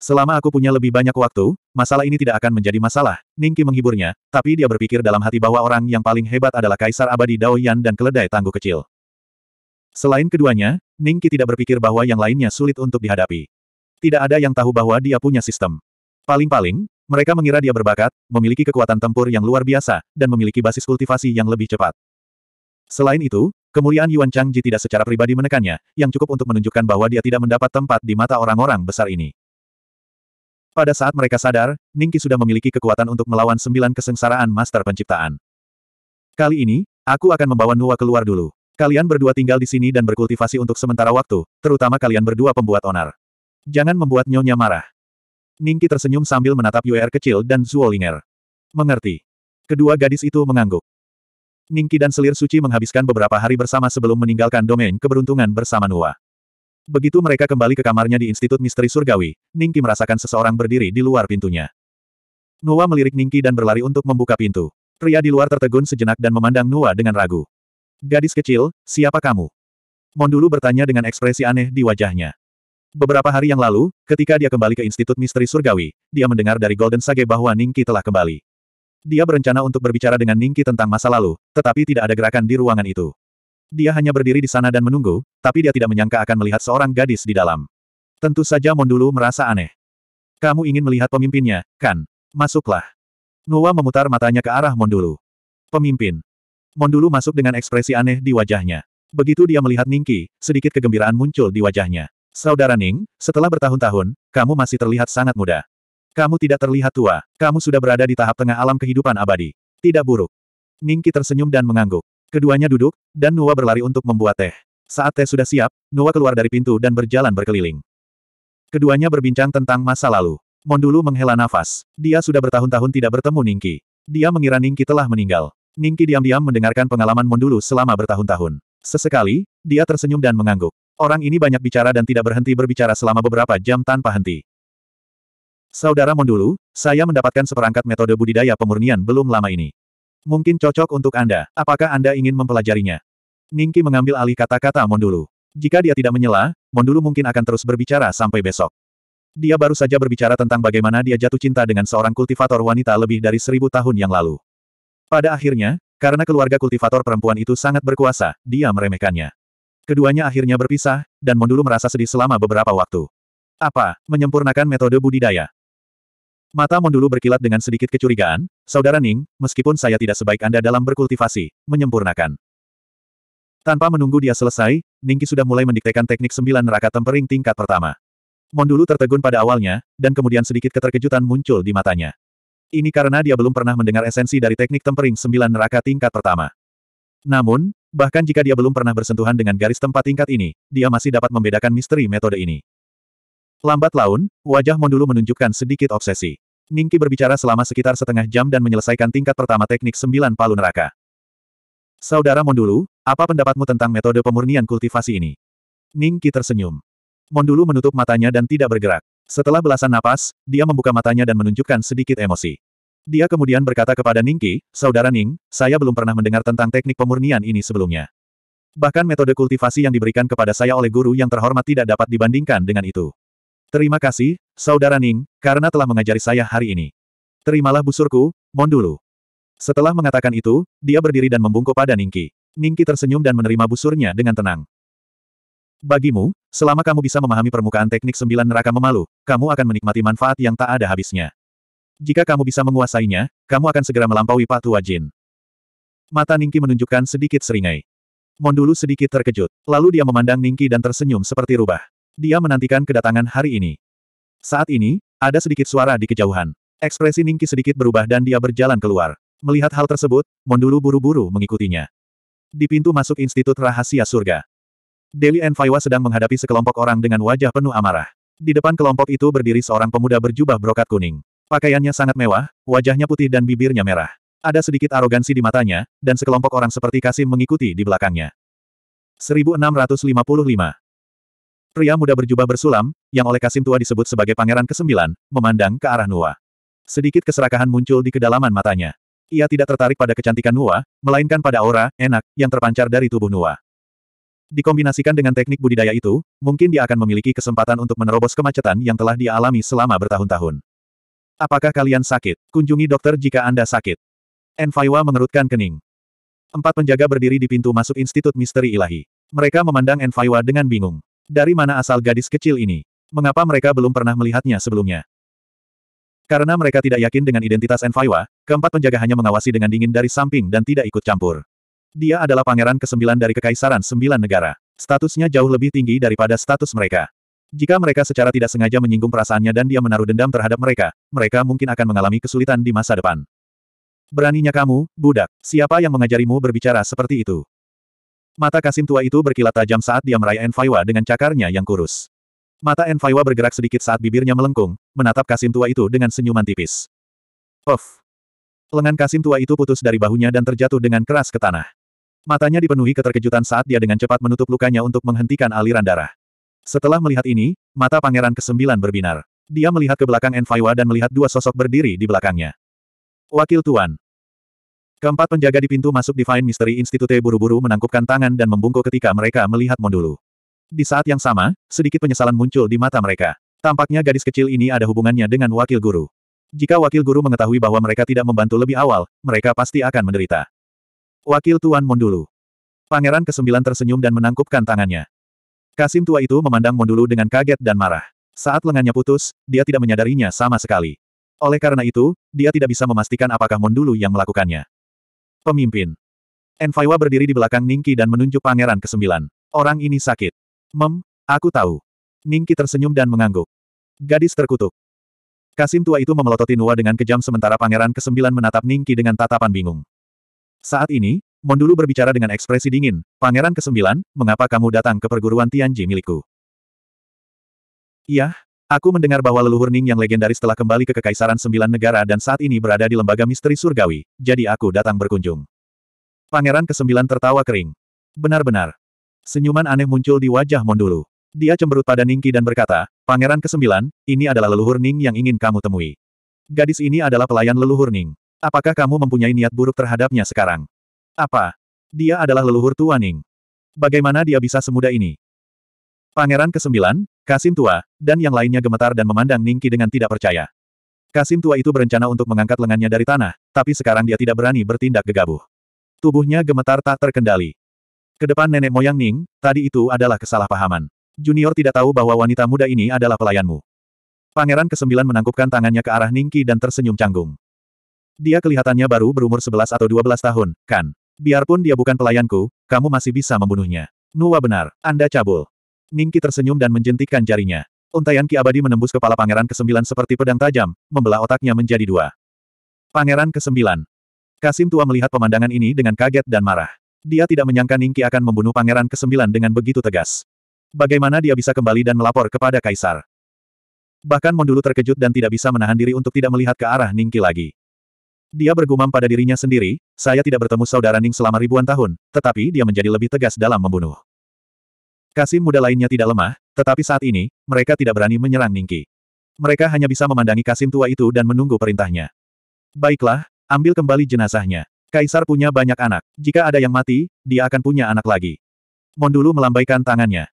Selama aku punya lebih banyak waktu, masalah ini tidak akan menjadi masalah, Ningki menghiburnya, tapi dia berpikir dalam hati bahwa orang yang paling hebat adalah Kaisar Abadi Dao Yan dan Keledai Tangguh Kecil. Selain keduanya, Ningki tidak berpikir bahwa yang lainnya sulit untuk dihadapi. Tidak ada yang tahu bahwa dia punya sistem. Paling-paling, mereka mengira dia berbakat, memiliki kekuatan tempur yang luar biasa, dan memiliki basis kultivasi yang lebih cepat. Selain itu, kemuliaan Yuan Changji tidak secara pribadi menekannya, yang cukup untuk menunjukkan bahwa dia tidak mendapat tempat di mata orang-orang besar ini. Pada saat mereka sadar, Ningki sudah memiliki kekuatan untuk melawan sembilan kesengsaraan master penciptaan. Kali ini, aku akan membawa Nua keluar dulu. Kalian berdua tinggal di sini dan berkultivasi untuk sementara waktu, terutama kalian berdua pembuat onar. Jangan membuat nyonya marah. Ningki tersenyum sambil menatap Yuer kecil dan Zuolinger. Mengerti. Kedua gadis itu mengangguk. Ningki dan Selir Suci menghabiskan beberapa hari bersama sebelum meninggalkan domain keberuntungan bersama Nuwa. Begitu mereka kembali ke kamarnya di Institut Misteri Surgawi, Ningki merasakan seseorang berdiri di luar pintunya. Nuwa melirik Ningki dan berlari untuk membuka pintu. Pria di luar tertegun sejenak dan memandang Nuwa dengan ragu. Gadis kecil, siapa kamu? Mondulu bertanya dengan ekspresi aneh di wajahnya. Beberapa hari yang lalu, ketika dia kembali ke Institut Misteri Surgawi, dia mendengar dari Golden Sage bahwa Ningki telah kembali. Dia berencana untuk berbicara dengan Ningki tentang masa lalu, tetapi tidak ada gerakan di ruangan itu. Dia hanya berdiri di sana dan menunggu, tapi dia tidak menyangka akan melihat seorang gadis di dalam. Tentu saja Mondulu merasa aneh. Kamu ingin melihat pemimpinnya, kan? Masuklah. Nuwa memutar matanya ke arah Mondulu. Pemimpin. Mondulu masuk dengan ekspresi aneh di wajahnya. Begitu dia melihat Ningki, sedikit kegembiraan muncul di wajahnya. Saudara Ning, setelah bertahun-tahun, kamu masih terlihat sangat muda. Kamu tidak terlihat tua, kamu sudah berada di tahap tengah alam kehidupan abadi. Tidak buruk. Ningki tersenyum dan mengangguk. Keduanya duduk, dan Nua berlari untuk membuat teh. Saat teh sudah siap, Nua keluar dari pintu dan berjalan berkeliling. Keduanya berbincang tentang masa lalu. Mondulu menghela nafas. Dia sudah bertahun-tahun tidak bertemu Ningki. Dia mengira Ningki telah meninggal. Ningki diam-diam mendengarkan pengalaman Mondulu selama bertahun-tahun. Sesekali, dia tersenyum dan mengangguk. Orang ini banyak bicara dan tidak berhenti berbicara selama beberapa jam tanpa henti. Saudara Mondulu, saya mendapatkan seperangkat metode budidaya pemurnian belum lama ini. Mungkin cocok untuk Anda. Apakah Anda ingin mempelajarinya? Ningki mengambil alih kata-kata Mondulu. Jika dia tidak menyela, Mondulu mungkin akan terus berbicara sampai besok. Dia baru saja berbicara tentang bagaimana dia jatuh cinta dengan seorang kultivator wanita lebih dari seribu tahun yang lalu. Pada akhirnya, karena keluarga kultivator perempuan itu sangat berkuasa, dia meremehkannya. Keduanya akhirnya berpisah, dan Mondulu merasa sedih selama beberapa waktu. Apa, menyempurnakan metode budidaya? Mata Mondulu berkilat dengan sedikit kecurigaan, Saudara Ning, meskipun saya tidak sebaik Anda dalam berkultivasi, menyempurnakan. Tanpa menunggu dia selesai, Ningki sudah mulai mendiktekan teknik sembilan neraka tempering tingkat pertama. Mondulu tertegun pada awalnya, dan kemudian sedikit keterkejutan muncul di matanya. Ini karena dia belum pernah mendengar esensi dari teknik tempering sembilan neraka tingkat pertama. Namun, bahkan jika dia belum pernah bersentuhan dengan garis tempat tingkat ini, dia masih dapat membedakan misteri metode ini. Lambat laun, wajah Mondulu menunjukkan sedikit obsesi. Ningki berbicara selama sekitar setengah jam dan menyelesaikan tingkat pertama teknik sembilan palu neraka. Saudara Mondulu, apa pendapatmu tentang metode pemurnian kultivasi ini? Ningki tersenyum. Mondulu menutup matanya dan tidak bergerak. Setelah belasan napas, dia membuka matanya dan menunjukkan sedikit emosi. Dia kemudian berkata kepada Ningki, Saudara Ning, saya belum pernah mendengar tentang teknik pemurnian ini sebelumnya. Bahkan metode kultivasi yang diberikan kepada saya oleh guru yang terhormat tidak dapat dibandingkan dengan itu. Terima kasih, Saudara Ning, karena telah mengajari saya hari ini. Terimalah busurku, Mondulu. Setelah mengatakan itu, dia berdiri dan membungkuk pada Ningki. Ningki tersenyum dan menerima busurnya dengan tenang. Bagimu, selama kamu bisa memahami permukaan teknik sembilan neraka memalu, kamu akan menikmati manfaat yang tak ada habisnya. Jika kamu bisa menguasainya, kamu akan segera melampaui Pak Tua Jin. Mata Ningki menunjukkan sedikit seringai. Mondulu sedikit terkejut, lalu dia memandang Ningki dan tersenyum seperti rubah. Dia menantikan kedatangan hari ini. Saat ini, ada sedikit suara di kejauhan. Ekspresi Ningki sedikit berubah dan dia berjalan keluar. Melihat hal tersebut, Mondulu buru-buru mengikutinya. Di pintu masuk Institut Rahasia Surga. Deli Enfaiwa sedang menghadapi sekelompok orang dengan wajah penuh amarah. Di depan kelompok itu berdiri seorang pemuda berjubah brokat kuning. Pakaiannya sangat mewah, wajahnya putih dan bibirnya merah. Ada sedikit arogansi di matanya, dan sekelompok orang seperti Kasim mengikuti di belakangnya. 1655 Pria muda berjubah bersulam, yang oleh Kasim tua disebut sebagai pangeran kesembilan, memandang ke arah Nuwa. Sedikit keserakahan muncul di kedalaman matanya. Ia tidak tertarik pada kecantikan Nuwa, melainkan pada aura, enak, yang terpancar dari tubuh Nuwa. Dikombinasikan dengan teknik budidaya itu, mungkin dia akan memiliki kesempatan untuk menerobos kemacetan yang telah dia alami selama bertahun-tahun. Apakah kalian sakit? Kunjungi dokter jika Anda sakit. Enfaiwa mengerutkan kening. Empat penjaga berdiri di pintu masuk Institut Misteri Ilahi. Mereka memandang Enfaiwa dengan bingung. Dari mana asal gadis kecil ini? Mengapa mereka belum pernah melihatnya sebelumnya? Karena mereka tidak yakin dengan identitas Enfaiwa, keempat penjaga hanya mengawasi dengan dingin dari samping dan tidak ikut campur. Dia adalah pangeran ke-9 dari Kekaisaran Sembilan Negara. Statusnya jauh lebih tinggi daripada status mereka. Jika mereka secara tidak sengaja menyinggung perasaannya dan dia menaruh dendam terhadap mereka, mereka mungkin akan mengalami kesulitan di masa depan. Beraninya kamu, budak, siapa yang mengajarimu berbicara seperti itu? Mata Kasim tua itu berkilat tajam saat dia meraih Enfaiwa dengan cakarnya yang kurus. Mata Enfaiwa bergerak sedikit saat bibirnya melengkung, menatap Kasim tua itu dengan senyuman tipis. Puff! Lengan Kasim tua itu putus dari bahunya dan terjatuh dengan keras ke tanah. Matanya dipenuhi keterkejutan saat dia dengan cepat menutup lukanya untuk menghentikan aliran darah. Setelah melihat ini, mata Pangeran Kesembilan berbinar. Dia melihat ke belakang Enfaiwa dan melihat dua sosok berdiri di belakangnya. Wakil Tuan, Keempat penjaga di pintu masuk Divine Mystery Institute buru-buru menangkupkan tangan dan membungkuk ketika mereka melihat Mondulu. Di saat yang sama, sedikit penyesalan muncul di mata mereka. Tampaknya gadis kecil ini ada hubungannya dengan wakil guru. Jika wakil guru mengetahui bahwa mereka tidak membantu lebih awal, mereka pasti akan menderita. Wakil Tuan Mondulu. Pangeran kesembilan tersenyum dan menangkupkan tangannya. Kasim tua itu memandang Mondulu dengan kaget dan marah. Saat lengannya putus, dia tidak menyadarinya sama sekali. Oleh karena itu, dia tidak bisa memastikan apakah Mondulu yang melakukannya. Pemimpin. Enfaiwa berdiri di belakang Ningki dan menunjuk pangeran kesembilan. Orang ini sakit. Mem, aku tahu. Ningki tersenyum dan mengangguk. Gadis terkutuk. Kasim tua itu memelototi Nua dengan kejam sementara pangeran kesembilan menatap Ningki dengan tatapan bingung. Saat ini, Mondulu berbicara dengan ekspresi dingin, Pangeran kesembilan, mengapa kamu datang ke perguruan Tianji milikku? Yah, Aku mendengar bahwa leluhur Ning yang legendaris telah kembali ke Kekaisaran Sembilan Negara dan saat ini berada di Lembaga Misteri Surgawi, jadi aku datang berkunjung. Pangeran Kesembilan tertawa kering. Benar-benar. Senyuman aneh muncul di wajah Mondulu. Dia cemberut pada Ningki dan berkata, Pangeran Kesembilan, ini adalah leluhur Ning yang ingin kamu temui. Gadis ini adalah pelayan leluhur Ning. Apakah kamu mempunyai niat buruk terhadapnya sekarang? Apa? Dia adalah leluhur tua Ning. Bagaimana dia bisa semudah ini? Pangeran Kesembilan, Kasim tua, dan yang lainnya gemetar dan memandang Ningki dengan tidak percaya. Kasim tua itu berencana untuk mengangkat lengannya dari tanah, tapi sekarang dia tidak berani bertindak gegabah. Tubuhnya gemetar tak terkendali. Kedepan nenek moyang Ning, tadi itu adalah kesalahpahaman. Junior tidak tahu bahwa wanita muda ini adalah pelayanmu. Pangeran kesembilan menangkupkan tangannya ke arah Ningki dan tersenyum canggung. Dia kelihatannya baru berumur 11 atau 12 tahun, kan? Biarpun dia bukan pelayanku, kamu masih bisa membunuhnya. Nuwa benar, Anda cabul. Ningki tersenyum dan menjentikkan jarinya. Untaian Ki Abadi menembus kepala Pangeran ke-9 seperti pedang tajam, membelah otaknya menjadi dua. Pangeran ke-9. Kasim Tua melihat pemandangan ini dengan kaget dan marah. Dia tidak menyangka Ningki akan membunuh Pangeran ke-9 dengan begitu tegas. Bagaimana dia bisa kembali dan melapor kepada Kaisar? Bahkan Mondulu terkejut dan tidak bisa menahan diri untuk tidak melihat ke arah Ningki lagi. Dia bergumam pada dirinya sendiri, saya tidak bertemu saudara Ning selama ribuan tahun, tetapi dia menjadi lebih tegas dalam membunuh. Kasim muda lainnya tidak lemah, tetapi saat ini, mereka tidak berani menyerang Ningki. Mereka hanya bisa memandangi Kasim tua itu dan menunggu perintahnya. Baiklah, ambil kembali jenazahnya. Kaisar punya banyak anak. Jika ada yang mati, dia akan punya anak lagi. Mondulu melambaikan tangannya.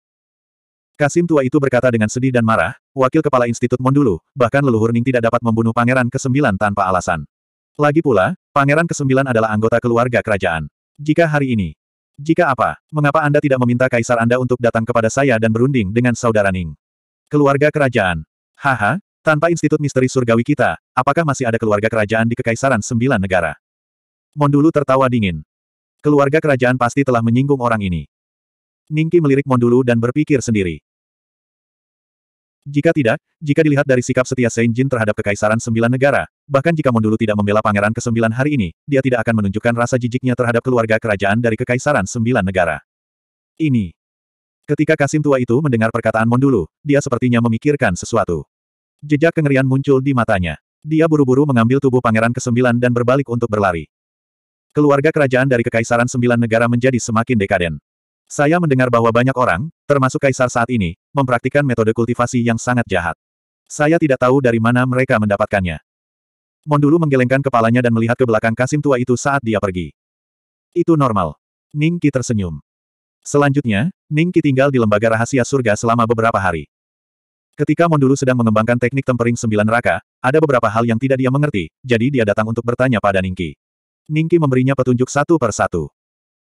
Kasim tua itu berkata dengan sedih dan marah, wakil kepala Institut Mondulu, bahkan leluhur Ning tidak dapat membunuh Pangeran ke-9 tanpa alasan. Lagi pula, Pangeran ke-9 adalah anggota keluarga kerajaan. Jika hari ini, jika apa, mengapa Anda tidak meminta kaisar Anda untuk datang kepada saya dan berunding dengan saudara Ning? Keluarga kerajaan. Haha, tanpa Institut Misteri Surgawi kita, apakah masih ada keluarga kerajaan di Kekaisaran Sembilan Negara? Mondulu tertawa dingin. Keluarga kerajaan pasti telah menyinggung orang ini. Ningki melirik Mondulu dan berpikir sendiri. Jika tidak, jika dilihat dari sikap setia Saint Jin terhadap Kekaisaran Sembilan Negara, bahkan jika Mondulu tidak membela Pangeran Kesembilan hari ini, dia tidak akan menunjukkan rasa jijiknya terhadap keluarga kerajaan dari Kekaisaran Sembilan Negara. Ini. Ketika Kasim tua itu mendengar perkataan Mondulu, dia sepertinya memikirkan sesuatu. Jejak kengerian muncul di matanya. Dia buru-buru mengambil tubuh Pangeran Kesembilan dan berbalik untuk berlari. Keluarga kerajaan dari Kekaisaran Sembilan Negara menjadi semakin dekaden. Saya mendengar bahwa banyak orang, termasuk kaisar saat ini, mempraktikkan metode kultivasi yang sangat jahat. Saya tidak tahu dari mana mereka mendapatkannya. Mondulu menggelengkan kepalanya dan melihat ke belakang Kasim tua itu saat dia pergi. Itu normal. Ningki tersenyum. Selanjutnya, Ningki tinggal di lembaga rahasia surga selama beberapa hari. Ketika Mondulu sedang mengembangkan teknik tempering sembilan raka, ada beberapa hal yang tidak dia mengerti, jadi dia datang untuk bertanya pada Ningki. Ningki memberinya petunjuk satu per satu.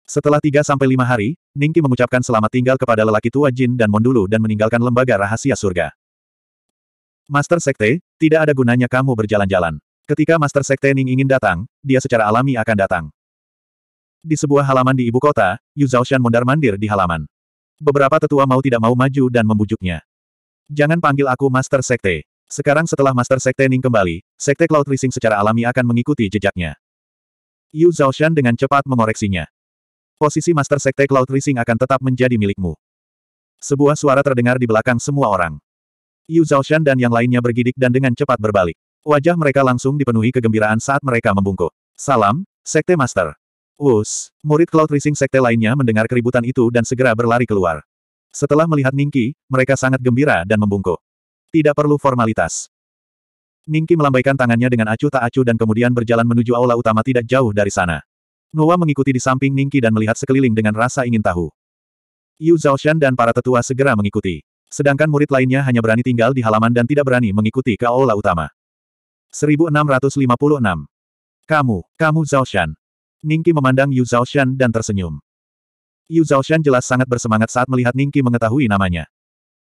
Setelah 3-5 hari, Ningki mengucapkan selamat tinggal kepada lelaki tua Jin dan Mondulu dan meninggalkan lembaga rahasia surga. Master Sekte, tidak ada gunanya kamu berjalan-jalan. Ketika Master Sekte Ning ingin datang, dia secara alami akan datang. Di sebuah halaman di ibu kota, Yu Zhaoshan mondar-mandir di halaman. Beberapa tetua mau tidak mau maju dan membujuknya. Jangan panggil aku Master Sekte. Sekarang setelah Master Sekte Ning kembali, Sekte Cloud Rising secara alami akan mengikuti jejaknya. Yu Zhaoshan dengan cepat mengoreksinya. Posisi Master Sekte Cloud Rising akan tetap menjadi milikmu. Sebuah suara terdengar di belakang semua orang. Yu Zhaoshan dan yang lainnya bergidik dan dengan cepat berbalik. Wajah mereka langsung dipenuhi kegembiraan saat mereka membungkuk. Salam, Sekte Master. Wus, murid Cloud Rising Sekte lainnya mendengar keributan itu dan segera berlari keluar. Setelah melihat Ningki, mereka sangat gembira dan membungkuk. Tidak perlu formalitas. Ningki melambaikan tangannya dengan acuh tak acuh dan kemudian berjalan menuju aula utama tidak jauh dari sana. Noah mengikuti di samping Ningki dan melihat sekeliling dengan rasa ingin tahu. Yu Zhaoshan dan para tetua segera mengikuti. Sedangkan murid lainnya hanya berani tinggal di halaman dan tidak berani mengikuti ke aula utama. 1656. Kamu, kamu Zhaoshan. Ningki memandang Yu Zhaoshan dan tersenyum. Yu Zhaoshan jelas sangat bersemangat saat melihat Ningki mengetahui namanya.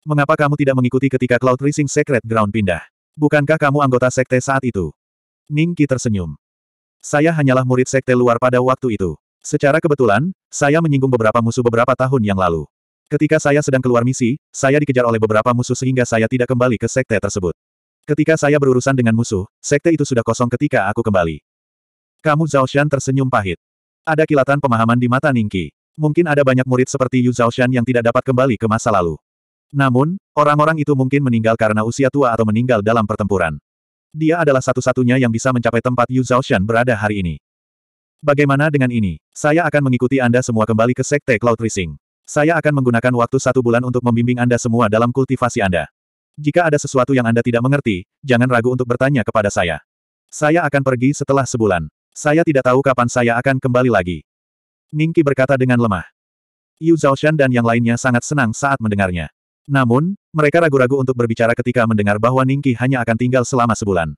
Mengapa kamu tidak mengikuti ketika Cloud Rising Secret Ground pindah? Bukankah kamu anggota sekte saat itu? Ningki tersenyum. Saya hanyalah murid sekte luar pada waktu itu. Secara kebetulan, saya menyinggung beberapa musuh beberapa tahun yang lalu. Ketika saya sedang keluar misi, saya dikejar oleh beberapa musuh sehingga saya tidak kembali ke sekte tersebut. Ketika saya berurusan dengan musuh, sekte itu sudah kosong ketika aku kembali. Kamu Zhaoshan tersenyum pahit. Ada kilatan pemahaman di mata Ningki. Mungkin ada banyak murid seperti Yu Zhaoshan yang tidak dapat kembali ke masa lalu. Namun, orang-orang itu mungkin meninggal karena usia tua atau meninggal dalam pertempuran. Dia adalah satu-satunya yang bisa mencapai tempat Yu Zhaoshan berada hari ini. Bagaimana dengan ini? Saya akan mengikuti Anda semua kembali ke Sekte Cloud Rising. Saya akan menggunakan waktu satu bulan untuk membimbing Anda semua dalam kultivasi Anda. Jika ada sesuatu yang Anda tidak mengerti, jangan ragu untuk bertanya kepada saya. Saya akan pergi setelah sebulan. Saya tidak tahu kapan saya akan kembali lagi. Ningki berkata dengan lemah. Yu Zhaoshan dan yang lainnya sangat senang saat mendengarnya. Namun, mereka ragu-ragu untuk berbicara ketika mendengar bahwa Ningki hanya akan tinggal selama sebulan.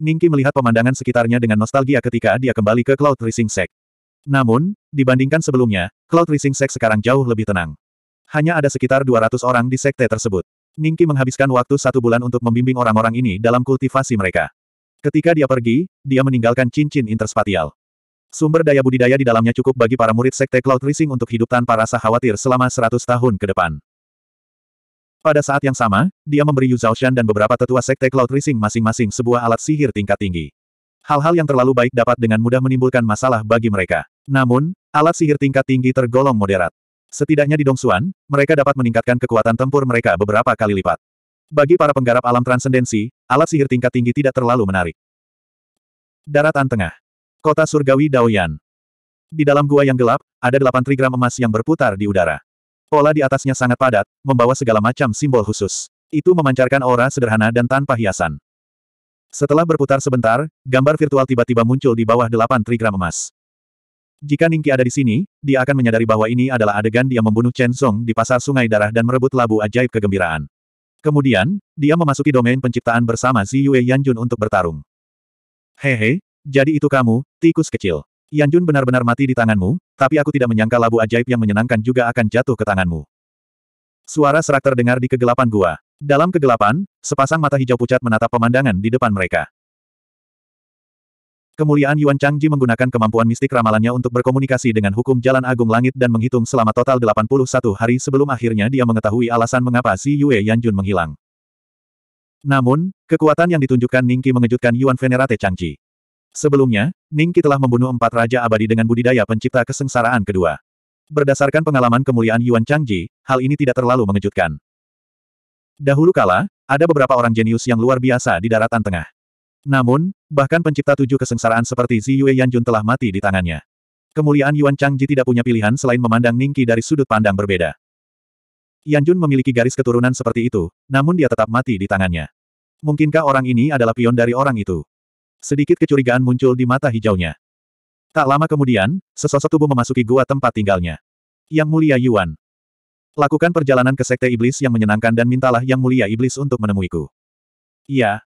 Ningki melihat pemandangan sekitarnya dengan nostalgia ketika dia kembali ke Cloud Rising Sect. Namun, dibandingkan sebelumnya, Cloud Rising Sect sekarang jauh lebih tenang. Hanya ada sekitar 200 orang di sekte tersebut. Ningki menghabiskan waktu satu bulan untuk membimbing orang-orang ini dalam kultivasi mereka. Ketika dia pergi, dia meninggalkan cincin interspatial. Sumber daya budidaya di dalamnya cukup bagi para murid sekte Cloud Rising untuk hidup tanpa rasa khawatir selama 100 tahun ke depan. Pada saat yang sama, dia memberi Yu Zhaoshan dan beberapa tetua sekte Cloud Rising masing-masing sebuah alat sihir tingkat tinggi. Hal-hal yang terlalu baik dapat dengan mudah menimbulkan masalah bagi mereka. Namun, alat sihir tingkat tinggi tergolong moderat. Setidaknya di Dongsuan, mereka dapat meningkatkan kekuatan tempur mereka beberapa kali lipat. Bagi para penggarap alam transendensi, alat sihir tingkat tinggi tidak terlalu menarik. Daratan Tengah. Kota Surgawi Daoyan. Di dalam gua yang gelap, ada delapan trigram emas yang berputar di udara. Pola di atasnya sangat padat, membawa segala macam simbol khusus. Itu memancarkan aura sederhana dan tanpa hiasan. Setelah berputar sebentar, gambar virtual tiba-tiba muncul di bawah delapan trigram emas. Jika Ningki ada di sini, dia akan menyadari bahwa ini adalah adegan dia membunuh Chen Song di pasar Sungai Darah dan merebut labu ajaib kegembiraan. Kemudian, dia memasuki domain penciptaan bersama Ziyue Yanjun untuk bertarung. Hehe, jadi itu kamu, tikus kecil. Yan Jun benar-benar mati di tanganmu, tapi aku tidak menyangka labu ajaib yang menyenangkan juga akan jatuh ke tanganmu. Suara serak terdengar di kegelapan gua. Dalam kegelapan, sepasang mata hijau pucat menatap pemandangan di depan mereka. Kemuliaan Yuan Changji menggunakan kemampuan mistik ramalannya untuk berkomunikasi dengan hukum jalan agung langit dan menghitung selama total 81 hari sebelum akhirnya dia mengetahui alasan mengapa si Yue Yanjun menghilang. Namun, kekuatan yang ditunjukkan Ningki mengejutkan Yuan Venerate Changji. Sebelumnya, Ningki telah membunuh empat Raja Abadi dengan budidaya pencipta kesengsaraan kedua. Berdasarkan pengalaman kemuliaan Yuan Changji, hal ini tidak terlalu mengejutkan. Dahulu kala, ada beberapa orang jenius yang luar biasa di daratan tengah. Namun, bahkan pencipta tujuh kesengsaraan seperti Zi Yue Yanjun telah mati di tangannya. Kemuliaan Yuan Changji tidak punya pilihan selain memandang Ningki dari sudut pandang berbeda. Yanjun memiliki garis keturunan seperti itu, namun dia tetap mati di tangannya. Mungkinkah orang ini adalah pion dari orang itu? Sedikit kecurigaan muncul di mata hijaunya. Tak lama kemudian, sesosok tubuh memasuki gua tempat tinggalnya. Yang Mulia Yuan. Lakukan perjalanan ke Sekte Iblis yang menyenangkan dan mintalah Yang Mulia Iblis untuk menemuiku. Iya.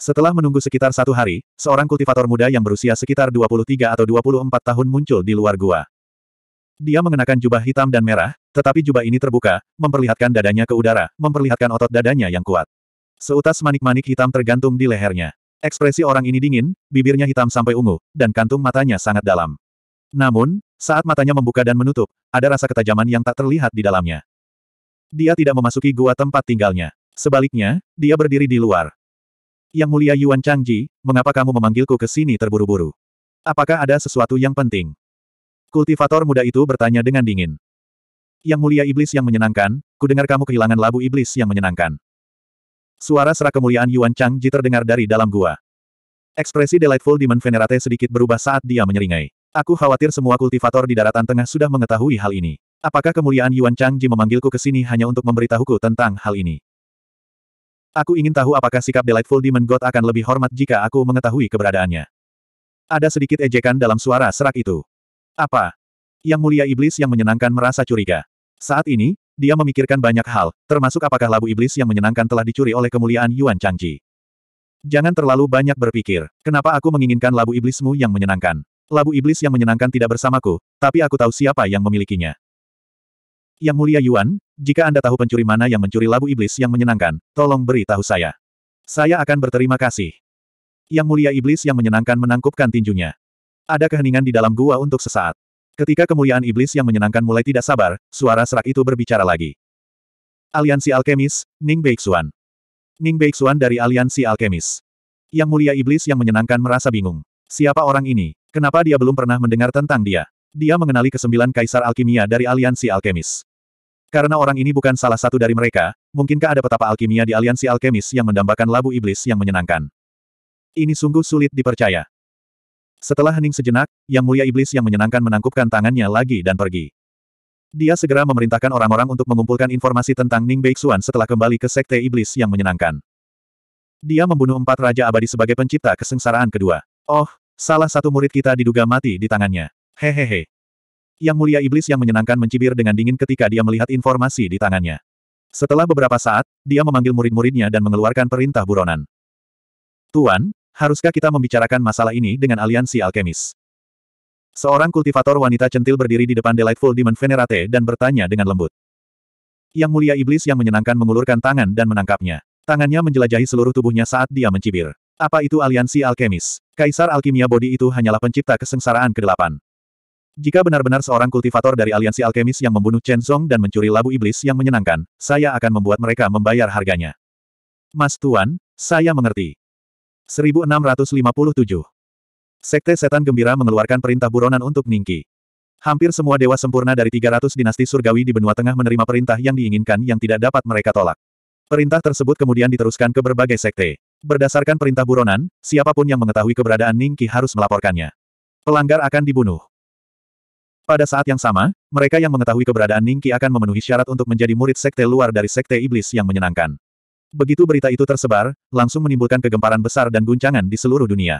Setelah menunggu sekitar satu hari, seorang kultivator muda yang berusia sekitar 23 atau 24 tahun muncul di luar gua. Dia mengenakan jubah hitam dan merah, tetapi jubah ini terbuka, memperlihatkan dadanya ke udara, memperlihatkan otot dadanya yang kuat. Seutas manik-manik hitam tergantung di lehernya. Ekspresi orang ini dingin, bibirnya hitam sampai ungu, dan kantung matanya sangat dalam. Namun, saat matanya membuka dan menutup, ada rasa ketajaman yang tak terlihat di dalamnya. Dia tidak memasuki gua tempat tinggalnya. Sebaliknya, dia berdiri di luar. Yang mulia Yuan Changji, mengapa kamu memanggilku ke sini terburu-buru? Apakah ada sesuatu yang penting? Kultivator muda itu bertanya dengan dingin. Yang mulia iblis yang menyenangkan, ku dengar kamu kehilangan labu iblis yang menyenangkan. Suara serak kemuliaan Yuan Changji terdengar dari dalam gua. Ekspresi Delightful Demon Venerate sedikit berubah saat dia menyeringai. Aku khawatir semua kultivator di daratan tengah sudah mengetahui hal ini. Apakah kemuliaan Yuan Changji memanggilku ke sini hanya untuk memberitahuku tentang hal ini? Aku ingin tahu apakah sikap Delightful Demon God akan lebih hormat jika aku mengetahui keberadaannya. Ada sedikit ejekan dalam suara serak itu. Apa? Yang mulia iblis yang menyenangkan merasa curiga. Saat ini, dia memikirkan banyak hal, termasuk apakah labu iblis yang menyenangkan telah dicuri oleh kemuliaan Yuan Changji. Jangan terlalu banyak berpikir, kenapa aku menginginkan labu iblismu yang menyenangkan. Labu iblis yang menyenangkan tidak bersamaku, tapi aku tahu siapa yang memilikinya. Yang mulia Yuan, jika Anda tahu pencuri mana yang mencuri labu iblis yang menyenangkan, tolong beritahu saya. Saya akan berterima kasih. Yang mulia iblis yang menyenangkan menangkupkan tinjunya. Ada keheningan di dalam gua untuk sesaat. Ketika kemuliaan iblis yang menyenangkan mulai tidak sabar, suara serak itu berbicara lagi. Aliansi Alkemis, Ning Beixuan. Ning Beixuan dari Aliansi Alkemis. Yang mulia iblis yang menyenangkan merasa bingung. Siapa orang ini? Kenapa dia belum pernah mendengar tentang dia? Dia mengenali kesembilan kaisar alkimia dari Aliansi Alkemis. Karena orang ini bukan salah satu dari mereka, mungkinkah ada petapa alkimia di Aliansi Alkemis yang mendambakan labu iblis yang menyenangkan? Ini sungguh sulit dipercaya. Setelah hening sejenak, Yang Mulia Iblis yang menyenangkan menangkupkan tangannya lagi dan pergi. Dia segera memerintahkan orang-orang untuk mengumpulkan informasi tentang Ning Beixuan setelah kembali ke Sekte Iblis yang menyenangkan. Dia membunuh empat Raja Abadi sebagai pencipta kesengsaraan kedua. Oh, salah satu murid kita diduga mati di tangannya. Hehehe. Yang Mulia Iblis yang menyenangkan mencibir dengan dingin ketika dia melihat informasi di tangannya. Setelah beberapa saat, dia memanggil murid-muridnya dan mengeluarkan perintah buronan. Tuan, Haruskah kita membicarakan masalah ini dengan aliansi alkemis? Seorang kultivator wanita centil berdiri di depan Delightful Demon Venerate dan bertanya dengan lembut. Yang mulia iblis yang menyenangkan mengulurkan tangan dan menangkapnya. Tangannya menjelajahi seluruh tubuhnya saat dia mencibir. Apa itu aliansi alkemis? Kaisar alkimia bodi itu hanyalah pencipta kesengsaraan ke-8. Jika benar-benar seorang kultivator dari aliansi alkemis yang membunuh Chen Zong dan mencuri labu iblis yang menyenangkan, saya akan membuat mereka membayar harganya. Mas Tuan, saya mengerti. 1657. Sekte Setan Gembira mengeluarkan perintah buronan untuk Ningki. Hampir semua dewa sempurna dari 300 dinasti surgawi di benua tengah menerima perintah yang diinginkan yang tidak dapat mereka tolak. Perintah tersebut kemudian diteruskan ke berbagai sekte. Berdasarkan perintah buronan, siapapun yang mengetahui keberadaan Ningki harus melaporkannya. Pelanggar akan dibunuh. Pada saat yang sama, mereka yang mengetahui keberadaan Ningki akan memenuhi syarat untuk menjadi murid sekte luar dari sekte iblis yang menyenangkan. Begitu berita itu tersebar, langsung menimbulkan kegemparan besar dan guncangan di seluruh dunia.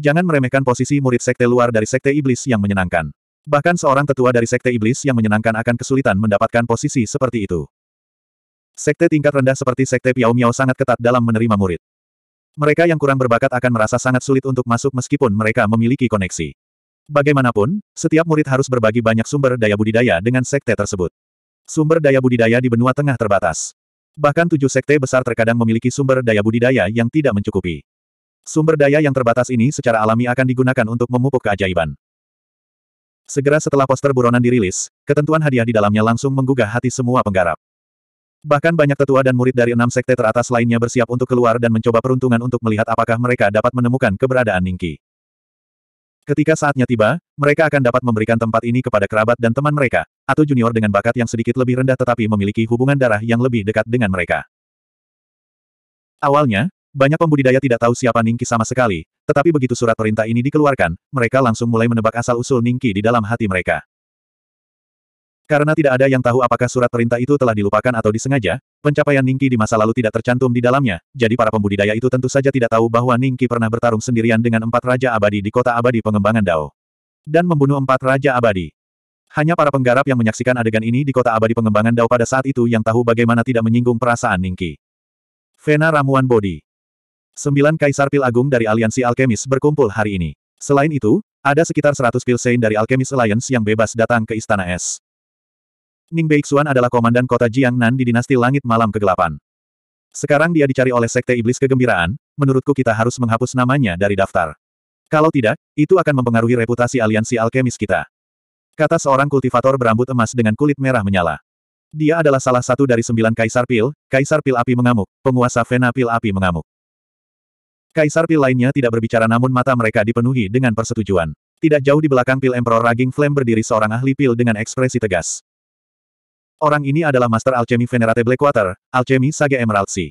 Jangan meremehkan posisi murid sekte luar dari sekte iblis yang menyenangkan. Bahkan seorang tetua dari sekte iblis yang menyenangkan akan kesulitan mendapatkan posisi seperti itu. Sekte tingkat rendah seperti sekte Piao Miao sangat ketat dalam menerima murid. Mereka yang kurang berbakat akan merasa sangat sulit untuk masuk meskipun mereka memiliki koneksi. Bagaimanapun, setiap murid harus berbagi banyak sumber daya budidaya dengan sekte tersebut. Sumber daya budidaya di benua tengah terbatas. Bahkan tujuh sekte besar terkadang memiliki sumber daya budidaya yang tidak mencukupi. Sumber daya yang terbatas ini secara alami akan digunakan untuk memupuk keajaiban. Segera setelah poster buronan dirilis, ketentuan hadiah di dalamnya langsung menggugah hati semua penggarap. Bahkan banyak tetua dan murid dari enam sekte teratas lainnya bersiap untuk keluar dan mencoba peruntungan untuk melihat apakah mereka dapat menemukan keberadaan Ningki. Ketika saatnya tiba, mereka akan dapat memberikan tempat ini kepada kerabat dan teman mereka, atau junior dengan bakat yang sedikit lebih rendah tetapi memiliki hubungan darah yang lebih dekat dengan mereka. Awalnya, banyak pembudidaya tidak tahu siapa Ningki sama sekali, tetapi begitu surat perintah ini dikeluarkan, mereka langsung mulai menebak asal-usul Ningki di dalam hati mereka. Karena tidak ada yang tahu apakah surat perintah itu telah dilupakan atau disengaja, pencapaian Ningki di masa lalu tidak tercantum di dalamnya, jadi para pembudidaya itu tentu saja tidak tahu bahwa Ningki pernah bertarung sendirian dengan empat Raja Abadi di kota abadi pengembangan Dao. Dan membunuh empat Raja Abadi. Hanya para penggarap yang menyaksikan adegan ini di kota abadi pengembangan Dao pada saat itu yang tahu bagaimana tidak menyinggung perasaan Ningki. Vena Ramuan Bodi Sembilan Kaisar Pil Agung dari Aliansi Alkemis berkumpul hari ini. Selain itu, ada sekitar 100 Sein dari Alkemis Alliance yang bebas datang ke Istana Es. Ning Beixuan adalah komandan kota Jiangnan di dinasti Langit Malam Kegelapan. Sekarang dia dicari oleh Sekte Iblis Kegembiraan, menurutku kita harus menghapus namanya dari daftar. Kalau tidak, itu akan mempengaruhi reputasi aliansi alkemis kita. Kata seorang kultivator berambut emas dengan kulit merah menyala. Dia adalah salah satu dari sembilan kaisar pil, kaisar pil api mengamuk, penguasa Vena pil api mengamuk. Kaisar pil lainnya tidak berbicara namun mata mereka dipenuhi dengan persetujuan. Tidak jauh di belakang pil Emperor Raging Flame berdiri seorang ahli pil dengan ekspresi tegas. Orang ini adalah Master Alchemy Venerate Blackwater, Alchemy Sage Emerald Sea.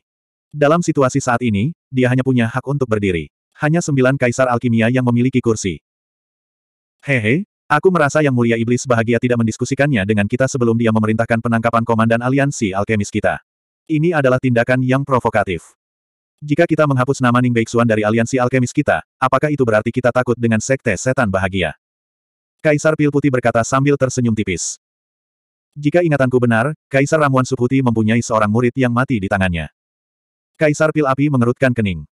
Dalam situasi saat ini, dia hanya punya hak untuk berdiri. Hanya sembilan kaisar alkimia yang memiliki kursi. Hehe, aku merasa yang mulia iblis bahagia tidak mendiskusikannya dengan kita sebelum dia memerintahkan penangkapan komandan aliansi alkemis kita. Ini adalah tindakan yang provokatif. Jika kita menghapus nama Ning Beixuan dari aliansi alkemis kita, apakah itu berarti kita takut dengan sekte setan bahagia? Kaisar Pil Putih berkata sambil tersenyum tipis. Jika ingatanku benar, Kaisar Ramuan Subhuti mempunyai seorang murid yang mati di tangannya. Kaisar Pil Api mengerutkan kening.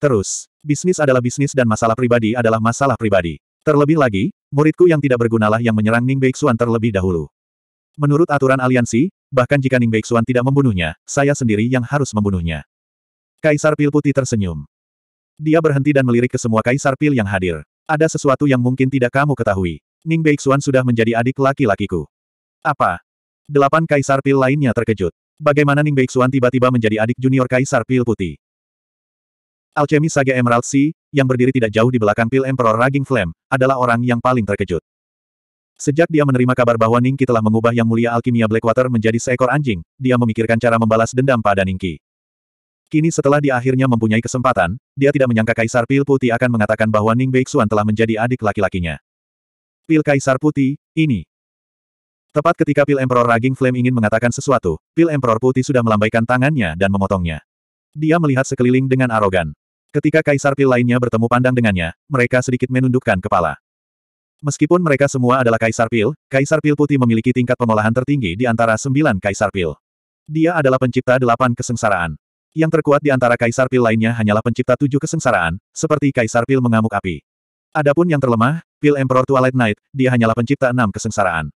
Terus, bisnis adalah bisnis dan masalah pribadi adalah masalah pribadi. Terlebih lagi, muridku yang tidak bergunalah yang menyerang Ning Beixuan terlebih dahulu. Menurut aturan aliansi, bahkan jika Ning Beixuan tidak membunuhnya, saya sendiri yang harus membunuhnya. Kaisar Pil Putih tersenyum. Dia berhenti dan melirik ke semua Kaisar Pil yang hadir. Ada sesuatu yang mungkin tidak kamu ketahui. Ning Beixuan sudah menjadi adik laki-lakiku. Apa? Delapan kaisar pil lainnya terkejut. Bagaimana Ning Beixuan tiba-tiba menjadi adik junior kaisar pil putih? Alchemy Sage Emerald Sea, yang berdiri tidak jauh di belakang pil Emperor Raging Flame, adalah orang yang paling terkejut. Sejak dia menerima kabar bahwa Ningki telah mengubah Yang Mulia Alkimia Blackwater menjadi seekor anjing, dia memikirkan cara membalas dendam pada Ningki. Kini setelah dia akhirnya mempunyai kesempatan, dia tidak menyangka Kaisar Pil Putih akan mengatakan bahwa Ning Beixuan telah menjadi adik laki-lakinya. Pil Kaisar Putih, ini. Tepat ketika Pil Emperor Raging Flame ingin mengatakan sesuatu, Pil Emperor Putih sudah melambaikan tangannya dan memotongnya. Dia melihat sekeliling dengan arogan. Ketika kaisar pil lainnya bertemu pandang dengannya, mereka sedikit menundukkan kepala. Meskipun mereka semua adalah kaisar pil, kaisar pil putih memiliki tingkat pengolahan tertinggi di antara sembilan kaisar pil. Dia adalah pencipta delapan kesengsaraan. Yang terkuat di antara kaisar pil lainnya hanyalah pencipta tujuh kesengsaraan, seperti kaisar pil mengamuk api. Adapun yang terlemah, pil Emperor Twilight Knight, dia hanyalah pencipta enam kesengsaraan.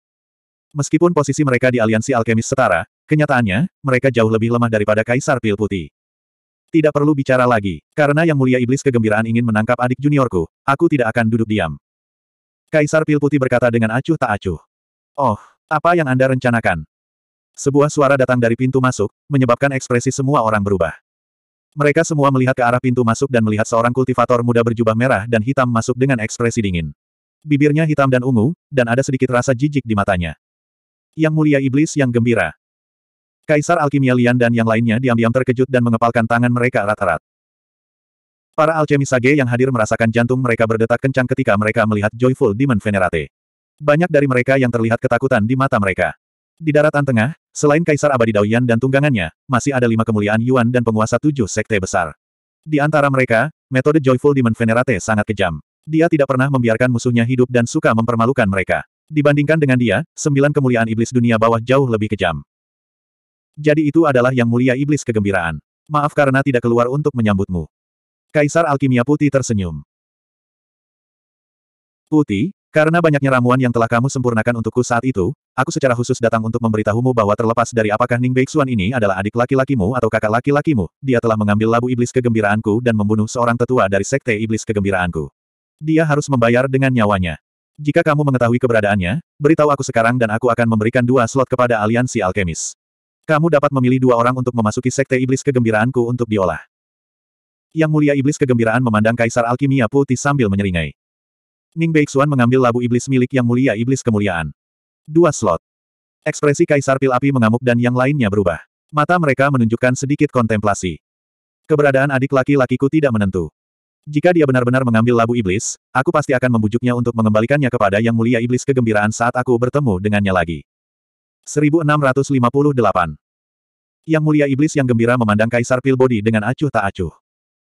Meskipun posisi mereka di aliansi alkemis setara, kenyataannya, mereka jauh lebih lemah daripada Kaisar Pil Putih. Tidak perlu bicara lagi, karena yang mulia iblis kegembiraan ingin menangkap adik juniorku, aku tidak akan duduk diam. Kaisar Pil Putih berkata dengan acuh tak acuh. Oh, apa yang Anda rencanakan? Sebuah suara datang dari pintu masuk, menyebabkan ekspresi semua orang berubah. Mereka semua melihat ke arah pintu masuk dan melihat seorang kultivator muda berjubah merah dan hitam masuk dengan ekspresi dingin. Bibirnya hitam dan ungu, dan ada sedikit rasa jijik di matanya. Yang Mulia Iblis yang gembira. Kaisar Alkimia Lian dan yang lainnya diam-diam terkejut dan mengepalkan tangan mereka erat-erat. Para alkemis Sage yang hadir merasakan jantung mereka berdetak kencang ketika mereka melihat Joyful Demon Venerate. Banyak dari mereka yang terlihat ketakutan di mata mereka. Di daratan tengah, selain Kaisar Abadi Daoyan dan tunggangannya, masih ada lima kemuliaan Yuan dan penguasa tujuh sekte besar. Di antara mereka, metode Joyful Demon Venerate sangat kejam. Dia tidak pernah membiarkan musuhnya hidup dan suka mempermalukan mereka. Dibandingkan dengan dia, sembilan kemuliaan iblis dunia bawah jauh lebih kejam. Jadi itu adalah yang mulia iblis kegembiraan. Maaf karena tidak keluar untuk menyambutmu. Kaisar Alkimia Putih tersenyum. Putih, karena banyaknya ramuan yang telah kamu sempurnakan untukku saat itu, aku secara khusus datang untuk memberitahumu bahwa terlepas dari apakah Ning Beixuan ini adalah adik laki-lakimu atau kakak laki-lakimu, dia telah mengambil labu iblis kegembiraanku dan membunuh seorang tetua dari sekte iblis kegembiraanku. Dia harus membayar dengan nyawanya. Jika kamu mengetahui keberadaannya, beritahu aku sekarang dan aku akan memberikan dua slot kepada aliansi alkemis. Kamu dapat memilih dua orang untuk memasuki sekte iblis kegembiraanku untuk diolah. Yang mulia iblis kegembiraan memandang kaisar alkimia putih sambil menyeringai. Ning Beixuan mengambil labu iblis milik yang mulia iblis kemuliaan. Dua slot. Ekspresi kaisar pil api mengamuk dan yang lainnya berubah. Mata mereka menunjukkan sedikit kontemplasi. Keberadaan adik laki-lakiku tidak menentu. Jika dia benar-benar mengambil labu iblis, aku pasti akan membujuknya untuk mengembalikannya kepada yang mulia iblis kegembiraan saat aku bertemu dengannya lagi. 1658 Yang mulia iblis yang gembira memandang Kaisar Pilbody dengan acuh tak acuh.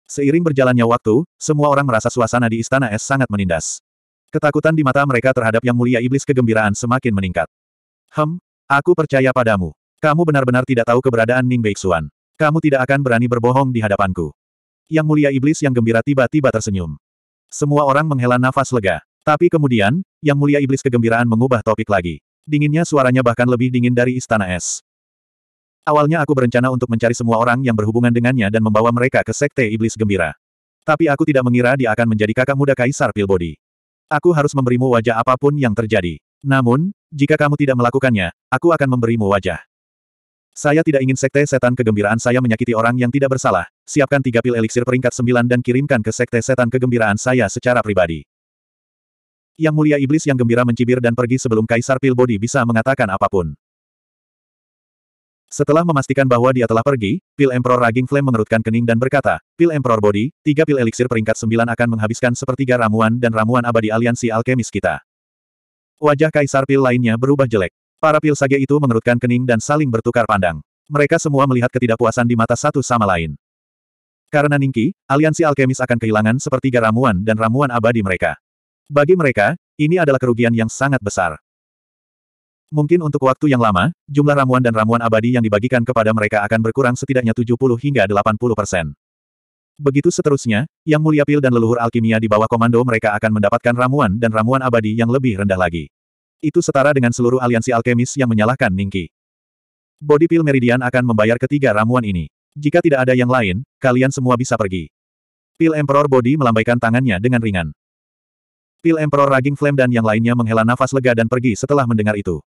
Seiring berjalannya waktu, semua orang merasa suasana di Istana Es sangat menindas. Ketakutan di mata mereka terhadap yang mulia iblis kegembiraan semakin meningkat. Hem, aku percaya padamu. Kamu benar-benar tidak tahu keberadaan Ning Beixuan. Kamu tidak akan berani berbohong di hadapanku. Yang mulia iblis yang gembira tiba-tiba tersenyum. Semua orang menghela nafas lega. Tapi kemudian, yang mulia iblis kegembiraan mengubah topik lagi. Dinginnya suaranya bahkan lebih dingin dari istana es. Awalnya aku berencana untuk mencari semua orang yang berhubungan dengannya dan membawa mereka ke sekte iblis gembira. Tapi aku tidak mengira dia akan menjadi kakak muda Kaisar Pilbody. Aku harus memberimu wajah apapun yang terjadi. Namun, jika kamu tidak melakukannya, aku akan memberimu wajah. Saya tidak ingin sekte setan kegembiraan saya menyakiti orang yang tidak bersalah. Siapkan tiga pil eliksir peringkat sembilan dan kirimkan ke sekte setan kegembiraan saya secara pribadi. Yang mulia iblis yang gembira mencibir dan pergi sebelum Kaisar pil body bisa mengatakan apapun. Setelah memastikan bahwa dia telah pergi, Pil Emperor Raging Flame mengerutkan kening dan berkata, Pil Emperor Body, tiga pil eliksir peringkat sembilan akan menghabiskan sepertiga ramuan dan ramuan abadi aliansi alkemis kita. Wajah Kaisar Pil lainnya berubah jelek. Para pil sage itu mengerutkan kening dan saling bertukar pandang. Mereka semua melihat ketidakpuasan di mata satu sama lain. Karena Ningki, aliansi alkemis akan kehilangan sepertiga ramuan dan ramuan abadi mereka. Bagi mereka, ini adalah kerugian yang sangat besar. Mungkin untuk waktu yang lama, jumlah ramuan dan ramuan abadi yang dibagikan kepada mereka akan berkurang setidaknya 70 hingga 80 persen. Begitu seterusnya, Yang Mulia Pil dan leluhur alkimia di bawah komando mereka akan mendapatkan ramuan dan ramuan abadi yang lebih rendah lagi. Itu setara dengan seluruh aliansi alkemis yang menyalahkan Ningki. Body Pill Meridian akan membayar ketiga ramuan ini. Jika tidak ada yang lain, kalian semua bisa pergi. Pil Emperor Body melambaikan tangannya dengan ringan. Pil Emperor Raging Flame dan yang lainnya menghela nafas lega dan pergi setelah mendengar itu.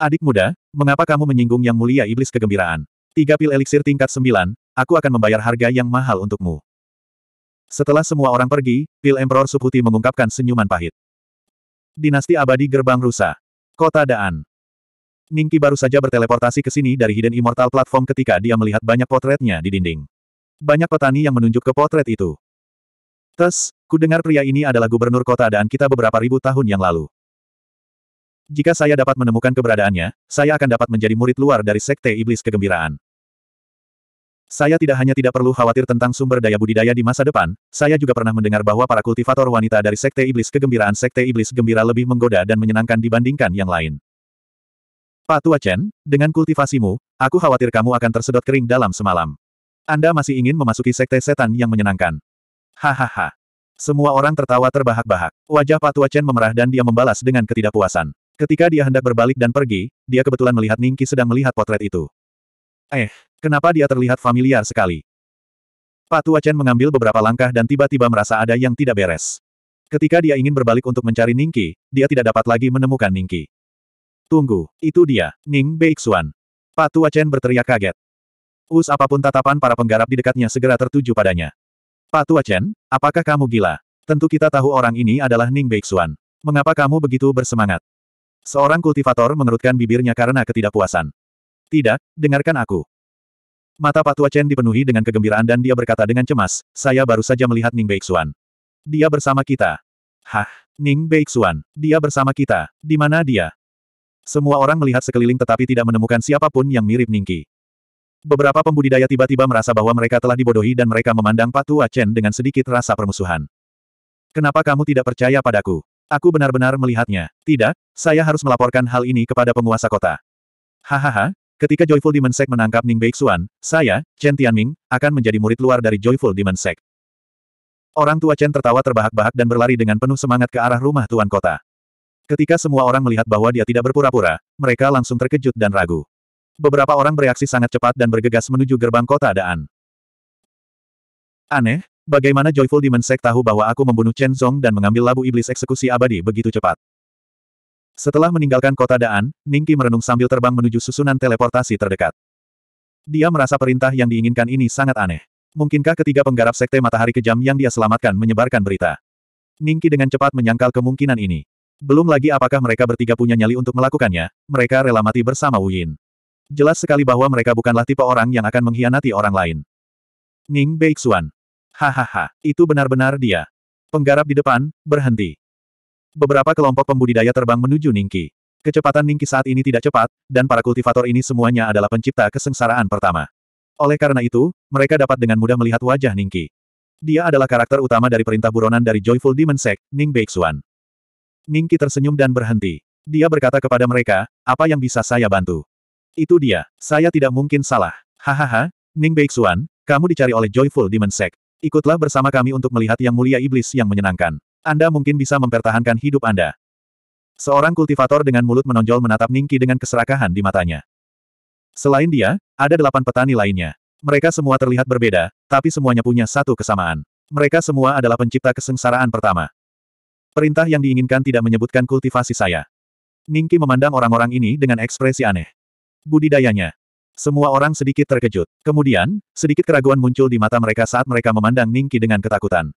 Adik muda, mengapa kamu menyinggung yang mulia iblis kegembiraan? Tiga pil eliksir tingkat sembilan, aku akan membayar harga yang mahal untukmu. Setelah semua orang pergi, Pil Emperor Suputi mengungkapkan senyuman pahit. Dinasti Abadi Gerbang Rusa. Kota Daan. Ningki baru saja berteleportasi ke sini dari Hidden Immortal Platform ketika dia melihat banyak potretnya di dinding. Banyak petani yang menunjuk ke potret itu. Tes, ku dengar pria ini adalah gubernur kota Daan kita beberapa ribu tahun yang lalu. Jika saya dapat menemukan keberadaannya, saya akan dapat menjadi murid luar dari Sekte Iblis Kegembiraan. Saya tidak hanya tidak perlu khawatir tentang sumber daya budidaya di masa depan, saya juga pernah mendengar bahwa para kultivator wanita dari Sekte Iblis kegembiraan Sekte Iblis gembira lebih menggoda dan menyenangkan dibandingkan yang lain. Pak Tua Chen, dengan kultivasimu, aku khawatir kamu akan tersedot kering dalam semalam. Anda masih ingin memasuki Sekte Setan yang menyenangkan. Hahaha. Semua orang tertawa terbahak-bahak. Wajah Pak Tua Chen memerah dan dia membalas dengan ketidakpuasan. Ketika dia hendak berbalik dan pergi, dia kebetulan melihat Ningki sedang melihat potret itu. Eh, Kenapa dia terlihat familiar sekali? Patu Chen mengambil beberapa langkah dan tiba-tiba merasa ada yang tidak beres. Ketika dia ingin berbalik untuk mencari Ningki, dia tidak dapat lagi menemukan Ningki. Tunggu, itu dia, Ning Beixuan. Patu Chen berteriak kaget. Us apapun tatapan para penggarap di dekatnya segera tertuju padanya. Patu Chen, apakah kamu gila? Tentu kita tahu orang ini adalah Ning Beixuan. Mengapa kamu begitu bersemangat? Seorang kultivator mengerutkan bibirnya karena ketidakpuasan. Tidak, dengarkan aku. Mata Pak Tua Chen dipenuhi dengan kegembiraan dan dia berkata dengan cemas, saya baru saja melihat Ning Beixuan. Dia bersama kita. Hah, Ning Beixuan, dia bersama kita. Di mana dia? Semua orang melihat sekeliling tetapi tidak menemukan siapapun yang mirip Ningki. Beberapa pembudidaya tiba-tiba merasa bahwa mereka telah dibodohi dan mereka memandang Pak Tua Chen dengan sedikit rasa permusuhan. Kenapa kamu tidak percaya padaku? Aku benar-benar melihatnya. Tidak, saya harus melaporkan hal ini kepada penguasa kota. Hahaha, Ketika Joyful Demon Sect menangkap Ning Beixuan, saya, Chen Tianming, akan menjadi murid luar dari Joyful Demon Sect. Orang tua Chen tertawa terbahak-bahak dan berlari dengan penuh semangat ke arah rumah tuan kota. Ketika semua orang melihat bahwa dia tidak berpura-pura, mereka langsung terkejut dan ragu. Beberapa orang bereaksi sangat cepat dan bergegas menuju gerbang kota Daan. Aneh, bagaimana Joyful Demon Sect tahu bahwa aku membunuh Chen Zhong dan mengambil labu iblis eksekusi abadi begitu cepat. Setelah meninggalkan kota Daan, Ningki merenung sambil terbang menuju susunan teleportasi terdekat. Dia merasa perintah yang diinginkan ini sangat aneh. Mungkinkah ketiga penggarap sekte matahari kejam yang dia selamatkan menyebarkan berita? Ningki dengan cepat menyangkal kemungkinan ini. Belum lagi apakah mereka bertiga punya nyali untuk melakukannya, mereka rela mati bersama Wuyin. Jelas sekali bahwa mereka bukanlah tipe orang yang akan mengkhianati orang lain. Ning Beixuan. Hahaha, itu benar-benar dia. Penggarap di depan, berhenti. Beberapa kelompok pembudidaya terbang menuju Ningki. Kecepatan Ningki saat ini tidak cepat, dan para kultivator ini semuanya adalah pencipta kesengsaraan pertama. Oleh karena itu, mereka dapat dengan mudah melihat wajah Ningki. Dia adalah karakter utama dari perintah buronan dari Joyful Demon Sect, Ning Beixuan. Ningki tersenyum dan berhenti. Dia berkata kepada mereka, apa yang bisa saya bantu? Itu dia, saya tidak mungkin salah. Hahaha, Ning Beixuan, kamu dicari oleh Joyful Demon Sect. Ikutlah bersama kami untuk melihat yang mulia iblis yang menyenangkan. Anda mungkin bisa mempertahankan hidup Anda. Seorang kultivator dengan mulut menonjol menatap Ningki dengan keserakahan di matanya. Selain dia, ada delapan petani lainnya. Mereka semua terlihat berbeda, tapi semuanya punya satu kesamaan. Mereka semua adalah pencipta kesengsaraan pertama. Perintah yang diinginkan tidak menyebutkan kultivasi saya. Ningki memandang orang-orang ini dengan ekspresi aneh. Budidayanya. Semua orang sedikit terkejut. Kemudian, sedikit keraguan muncul di mata mereka saat mereka memandang Ningki dengan ketakutan.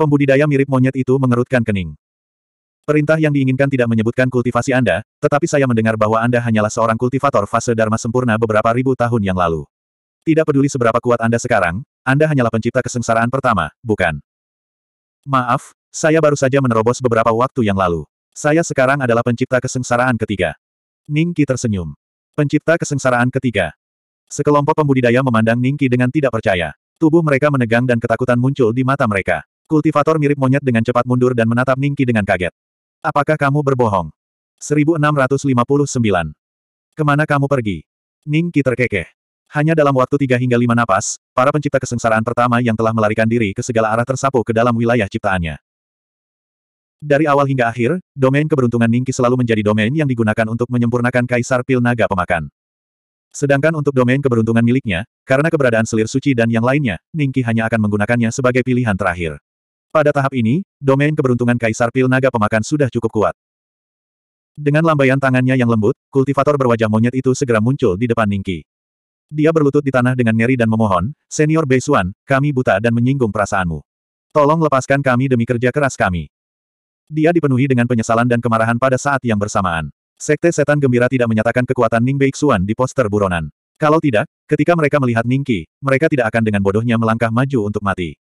Pembudidaya mirip monyet itu mengerutkan kening. Perintah yang diinginkan tidak menyebutkan kultivasi Anda, tetapi saya mendengar bahwa Anda hanyalah seorang kultivator fase Dharma sempurna beberapa ribu tahun yang lalu. Tidak peduli seberapa kuat Anda sekarang, Anda hanyalah pencipta kesengsaraan pertama, bukan? Maaf, saya baru saja menerobos beberapa waktu yang lalu. Saya sekarang adalah pencipta kesengsaraan ketiga. Ningki tersenyum. Pencipta kesengsaraan ketiga. Sekelompok pembudidaya memandang Ningki dengan tidak percaya. Tubuh mereka menegang dan ketakutan muncul di mata mereka. Kultivator mirip monyet dengan cepat mundur dan menatap Ningki dengan kaget. Apakah kamu berbohong? 1659. Kemana kamu pergi? Ningki terkekeh. Hanya dalam waktu tiga hingga lima napas, para pencipta kesengsaraan pertama yang telah melarikan diri ke segala arah tersapu ke dalam wilayah ciptaannya. Dari awal hingga akhir, domain keberuntungan Ningki selalu menjadi domain yang digunakan untuk menyempurnakan Kaisar Pil Naga Pemakan. Sedangkan untuk domain keberuntungan miliknya, karena keberadaan selir suci dan yang lainnya, Ningki hanya akan menggunakannya sebagai pilihan terakhir. Pada tahap ini, domain keberuntungan Kaisar Pil Naga Pemakan sudah cukup kuat. Dengan lambaian tangannya yang lembut, kultivator berwajah monyet itu segera muncul di depan Ningki. Dia berlutut di tanah dengan ngeri dan memohon, Senior Beisuan, kami buta dan menyinggung perasaanmu. Tolong lepaskan kami demi kerja keras kami. Dia dipenuhi dengan penyesalan dan kemarahan pada saat yang bersamaan. Sekte Setan Gembira tidak menyatakan kekuatan Ning Beixuan di poster buronan. Kalau tidak, ketika mereka melihat Ningki, mereka tidak akan dengan bodohnya melangkah maju untuk mati.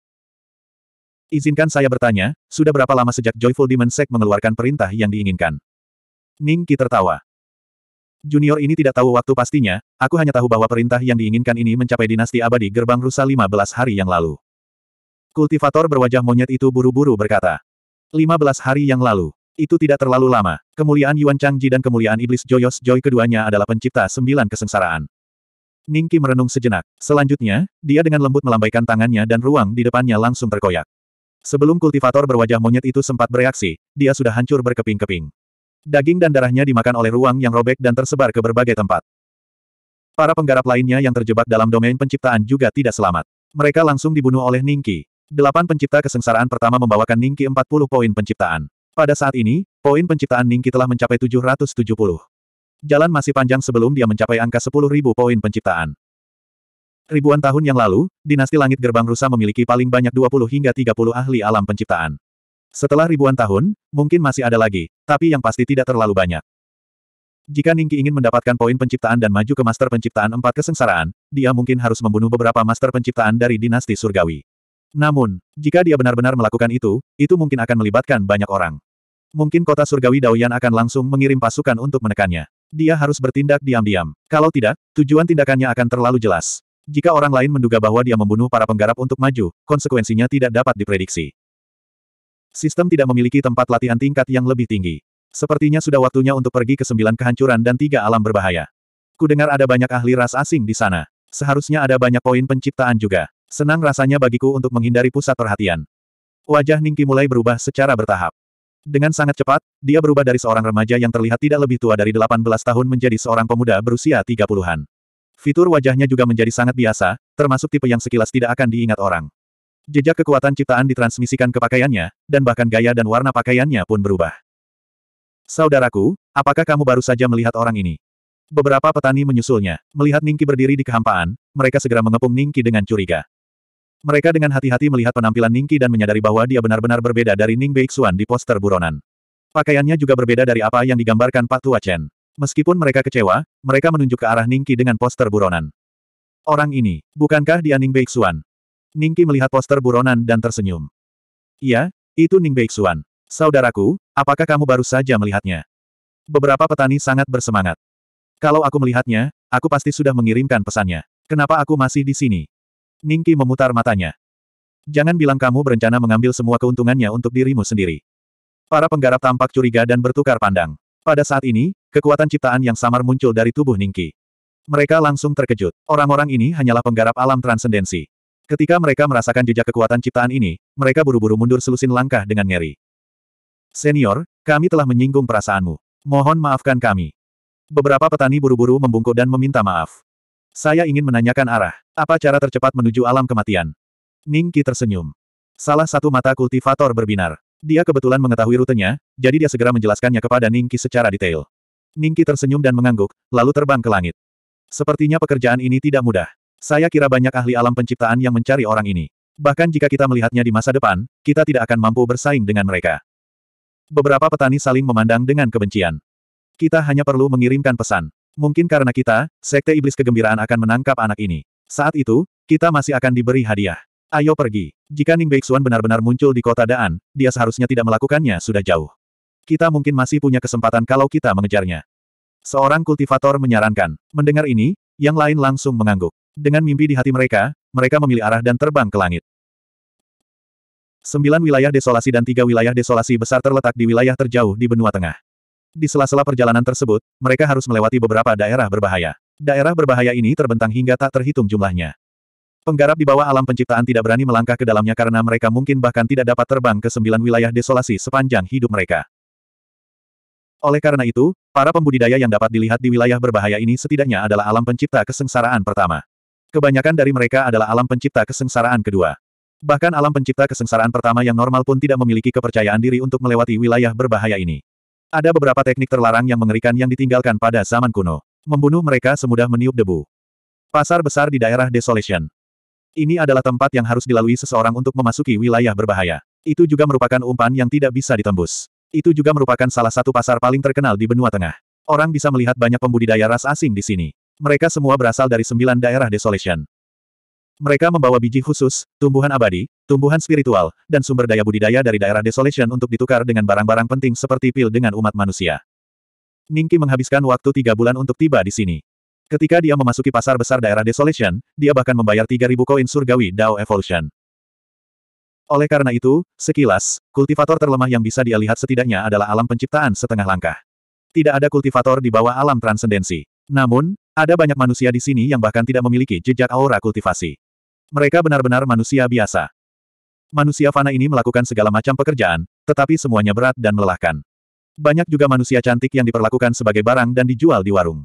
Izinkan saya bertanya, sudah berapa lama sejak Joyful Demon Sect mengeluarkan perintah yang diinginkan? Ning Qi tertawa. Junior ini tidak tahu waktu pastinya, aku hanya tahu bahwa perintah yang diinginkan ini mencapai dinasti abadi gerbang rusa 15 hari yang lalu. Kultivator berwajah monyet itu buru-buru berkata. 15 hari yang lalu. Itu tidak terlalu lama. Kemuliaan Yuan Changji dan kemuliaan Iblis Joyos Joy keduanya adalah pencipta sembilan kesengsaraan. Ningki merenung sejenak. Selanjutnya, dia dengan lembut melambaikan tangannya dan ruang di depannya langsung terkoyak. Sebelum kultivator berwajah monyet itu sempat bereaksi, dia sudah hancur berkeping-keping. Daging dan darahnya dimakan oleh ruang yang robek dan tersebar ke berbagai tempat. Para penggarap lainnya yang terjebak dalam domain penciptaan juga tidak selamat. Mereka langsung dibunuh oleh Ningki. Delapan pencipta kesengsaraan pertama membawakan Ningki 40 poin penciptaan. Pada saat ini, poin penciptaan Ningki telah mencapai 770. Jalan masih panjang sebelum dia mencapai angka 10.000 poin penciptaan. Ribuan tahun yang lalu, dinasti Langit Gerbang Rusa memiliki paling banyak 20 hingga 30 ahli alam penciptaan. Setelah ribuan tahun, mungkin masih ada lagi, tapi yang pasti tidak terlalu banyak. Jika Ningki ingin mendapatkan poin penciptaan dan maju ke master penciptaan empat kesengsaraan, dia mungkin harus membunuh beberapa master penciptaan dari dinasti surgawi. Namun, jika dia benar-benar melakukan itu, itu mungkin akan melibatkan banyak orang. Mungkin kota surgawi Daoyan akan langsung mengirim pasukan untuk menekannya. Dia harus bertindak diam-diam. Kalau tidak, tujuan tindakannya akan terlalu jelas. Jika orang lain menduga bahwa dia membunuh para penggarap untuk maju, konsekuensinya tidak dapat diprediksi. Sistem tidak memiliki tempat latihan tingkat yang lebih tinggi. Sepertinya sudah waktunya untuk pergi ke sembilan kehancuran dan tiga alam berbahaya. Kudengar ada banyak ahli ras asing di sana. Seharusnya ada banyak poin penciptaan juga. Senang rasanya bagiku untuk menghindari pusat perhatian. Wajah Ningki mulai berubah secara bertahap. Dengan sangat cepat, dia berubah dari seorang remaja yang terlihat tidak lebih tua dari 18 tahun menjadi seorang pemuda berusia 30-an. Fitur wajahnya juga menjadi sangat biasa, termasuk tipe yang sekilas tidak akan diingat orang. Jejak kekuatan ciptaan ditransmisikan ke pakaiannya, dan bahkan gaya dan warna pakaiannya pun berubah. Saudaraku, apakah kamu baru saja melihat orang ini? Beberapa petani menyusulnya. Melihat Ningki berdiri di kehampaan, mereka segera mengepung Ningki dengan curiga. Mereka dengan hati-hati melihat penampilan Ningki dan menyadari bahwa dia benar-benar berbeda dari Ning Beixuan di poster buronan. Pakaiannya juga berbeda dari apa yang digambarkan Pak Tua Chen. Meskipun mereka kecewa, mereka menunjuk ke arah Ningki dengan poster buronan. Orang ini, bukankah dia Ning Beixuan? Ningki melihat poster buronan dan tersenyum. Iya, itu Ning Beixuan. Saudaraku, apakah kamu baru saja melihatnya? Beberapa petani sangat bersemangat. Kalau aku melihatnya, aku pasti sudah mengirimkan pesannya. Kenapa aku masih di sini? Ningki memutar matanya. Jangan bilang kamu berencana mengambil semua keuntungannya untuk dirimu sendiri. Para penggarap tampak curiga dan bertukar pandang. Pada saat ini, kekuatan ciptaan yang samar muncul dari tubuh Ningki. Mereka langsung terkejut. Orang-orang ini hanyalah penggarap alam transendensi. Ketika mereka merasakan jejak kekuatan ciptaan ini, mereka buru-buru mundur selusin langkah dengan ngeri. Senior, kami telah menyinggung perasaanmu. Mohon maafkan kami. Beberapa petani buru-buru membungkuk dan meminta maaf. Saya ingin menanyakan arah. Apa cara tercepat menuju alam kematian? Ningki tersenyum. Salah satu mata kultivator berbinar. Dia kebetulan mengetahui rutenya, jadi dia segera menjelaskannya kepada Ningki secara detail. Ningki tersenyum dan mengangguk, lalu terbang ke langit. Sepertinya pekerjaan ini tidak mudah. Saya kira banyak ahli alam penciptaan yang mencari orang ini. Bahkan jika kita melihatnya di masa depan, kita tidak akan mampu bersaing dengan mereka. Beberapa petani saling memandang dengan kebencian. Kita hanya perlu mengirimkan pesan. Mungkin karena kita, Sekte Iblis Kegembiraan akan menangkap anak ini. Saat itu, kita masih akan diberi hadiah. Ayo pergi. Jika Ning Beixuan benar-benar muncul di kota Daan, dia seharusnya tidak melakukannya sudah jauh. Kita mungkin masih punya kesempatan kalau kita mengejarnya. Seorang kultivator menyarankan. Mendengar ini, yang lain langsung mengangguk. Dengan mimpi di hati mereka, mereka memilih arah dan terbang ke langit. Sembilan wilayah desolasi dan tiga wilayah desolasi besar terletak di wilayah terjauh di benua tengah. Di sela-sela perjalanan tersebut, mereka harus melewati beberapa daerah berbahaya. Daerah berbahaya ini terbentang hingga tak terhitung jumlahnya. Penggarap di bawah alam penciptaan tidak berani melangkah ke dalamnya karena mereka mungkin bahkan tidak dapat terbang ke sembilan wilayah desolasi sepanjang hidup mereka. Oleh karena itu, para pembudidaya yang dapat dilihat di wilayah berbahaya ini setidaknya adalah alam pencipta kesengsaraan pertama. Kebanyakan dari mereka adalah alam pencipta kesengsaraan kedua. Bahkan alam pencipta kesengsaraan pertama yang normal pun tidak memiliki kepercayaan diri untuk melewati wilayah berbahaya ini. Ada beberapa teknik terlarang yang mengerikan yang ditinggalkan pada zaman kuno. Membunuh mereka semudah meniup debu. Pasar besar di daerah Desolation. Ini adalah tempat yang harus dilalui seseorang untuk memasuki wilayah berbahaya. Itu juga merupakan umpan yang tidak bisa ditembus. Itu juga merupakan salah satu pasar paling terkenal di benua tengah. Orang bisa melihat banyak pembudidaya ras asing di sini. Mereka semua berasal dari sembilan daerah desolation. Mereka membawa biji khusus, tumbuhan abadi, tumbuhan spiritual, dan sumber daya budidaya dari daerah desolation untuk ditukar dengan barang-barang penting seperti pil dengan umat manusia. Ningki menghabiskan waktu tiga bulan untuk tiba di sini. Ketika dia memasuki pasar besar daerah Desolation, dia bahkan membayar 3.000 koin surgawi Dao Evolution. Oleh karena itu, sekilas, kultivator terlemah yang bisa dia lihat setidaknya adalah alam penciptaan setengah langkah. Tidak ada kultivator di bawah alam transendensi. Namun, ada banyak manusia di sini yang bahkan tidak memiliki jejak aura kultivasi. Mereka benar-benar manusia biasa. Manusia fana ini melakukan segala macam pekerjaan, tetapi semuanya berat dan melelahkan. Banyak juga manusia cantik yang diperlakukan sebagai barang dan dijual di warung.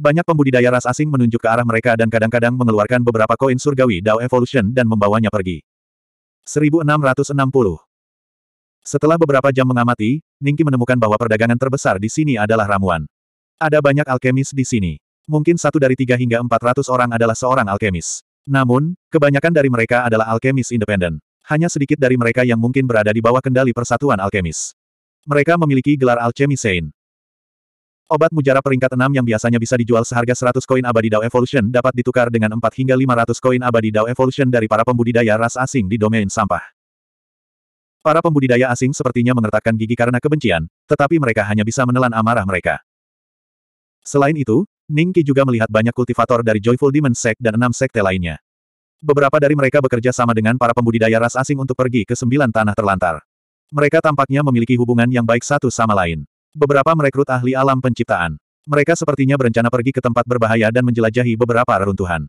Banyak pembudidaya ras asing menunjuk ke arah mereka dan kadang-kadang mengeluarkan beberapa koin surgawi Dao Evolution dan membawanya pergi. 1660 Setelah beberapa jam mengamati, Ningki menemukan bahwa perdagangan terbesar di sini adalah ramuan. Ada banyak alkemis di sini. Mungkin satu dari tiga hingga empat ratus orang adalah seorang alkemis. Namun, kebanyakan dari mereka adalah alkemis independen. Hanya sedikit dari mereka yang mungkin berada di bawah kendali Persatuan Alkemis. Mereka memiliki gelar alchemisein. Obat mujarab peringkat 6 yang biasanya bisa dijual seharga 100 koin abadi Dao Evolution dapat ditukar dengan 4 hingga 500 koin abadi Dao Evolution dari para pembudidaya ras asing di domain sampah. Para pembudidaya asing sepertinya mengertakkan gigi karena kebencian, tetapi mereka hanya bisa menelan amarah mereka. Selain itu, Ningki juga melihat banyak kultivator dari Joyful Demon Sect dan enam sekte lainnya. Beberapa dari mereka bekerja sama dengan para pembudidaya ras asing untuk pergi ke sembilan tanah terlantar. Mereka tampaknya memiliki hubungan yang baik satu sama lain. Beberapa merekrut ahli alam penciptaan. Mereka sepertinya berencana pergi ke tempat berbahaya dan menjelajahi beberapa reruntuhan.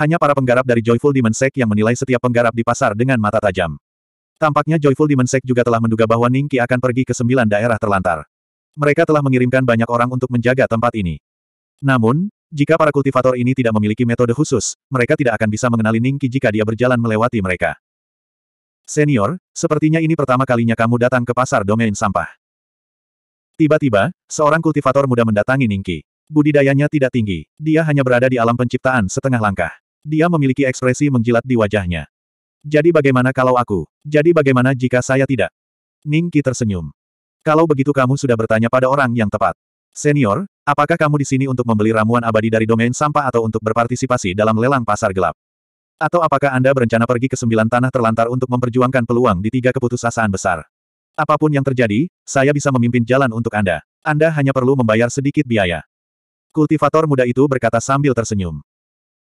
Hanya para penggarap dari Joyful Demon Sect yang menilai setiap penggarap di pasar dengan mata tajam. Tampaknya Joyful Demon Sect juga telah menduga bahwa Ningki akan pergi ke sembilan daerah terlantar. Mereka telah mengirimkan banyak orang untuk menjaga tempat ini. Namun, jika para kultivator ini tidak memiliki metode khusus, mereka tidak akan bisa mengenali Ningki jika dia berjalan melewati mereka. Senior, sepertinya ini pertama kalinya kamu datang ke pasar domain sampah. Tiba-tiba, seorang kultivator muda mendatangi Ningki. Budidayanya tidak tinggi. Dia hanya berada di alam penciptaan setengah langkah. Dia memiliki ekspresi menjilat di wajahnya. Jadi bagaimana kalau aku? Jadi bagaimana jika saya tidak? Ningki tersenyum. Kalau begitu kamu sudah bertanya pada orang yang tepat. Senior, apakah kamu di sini untuk membeli ramuan abadi dari domain sampah atau untuk berpartisipasi dalam lelang pasar gelap? Atau apakah Anda berencana pergi ke sembilan tanah terlantar untuk memperjuangkan peluang di tiga keputusasaan besar? Apapun yang terjadi, saya bisa memimpin jalan untuk Anda. Anda hanya perlu membayar sedikit biaya. Kultivator muda itu berkata sambil tersenyum.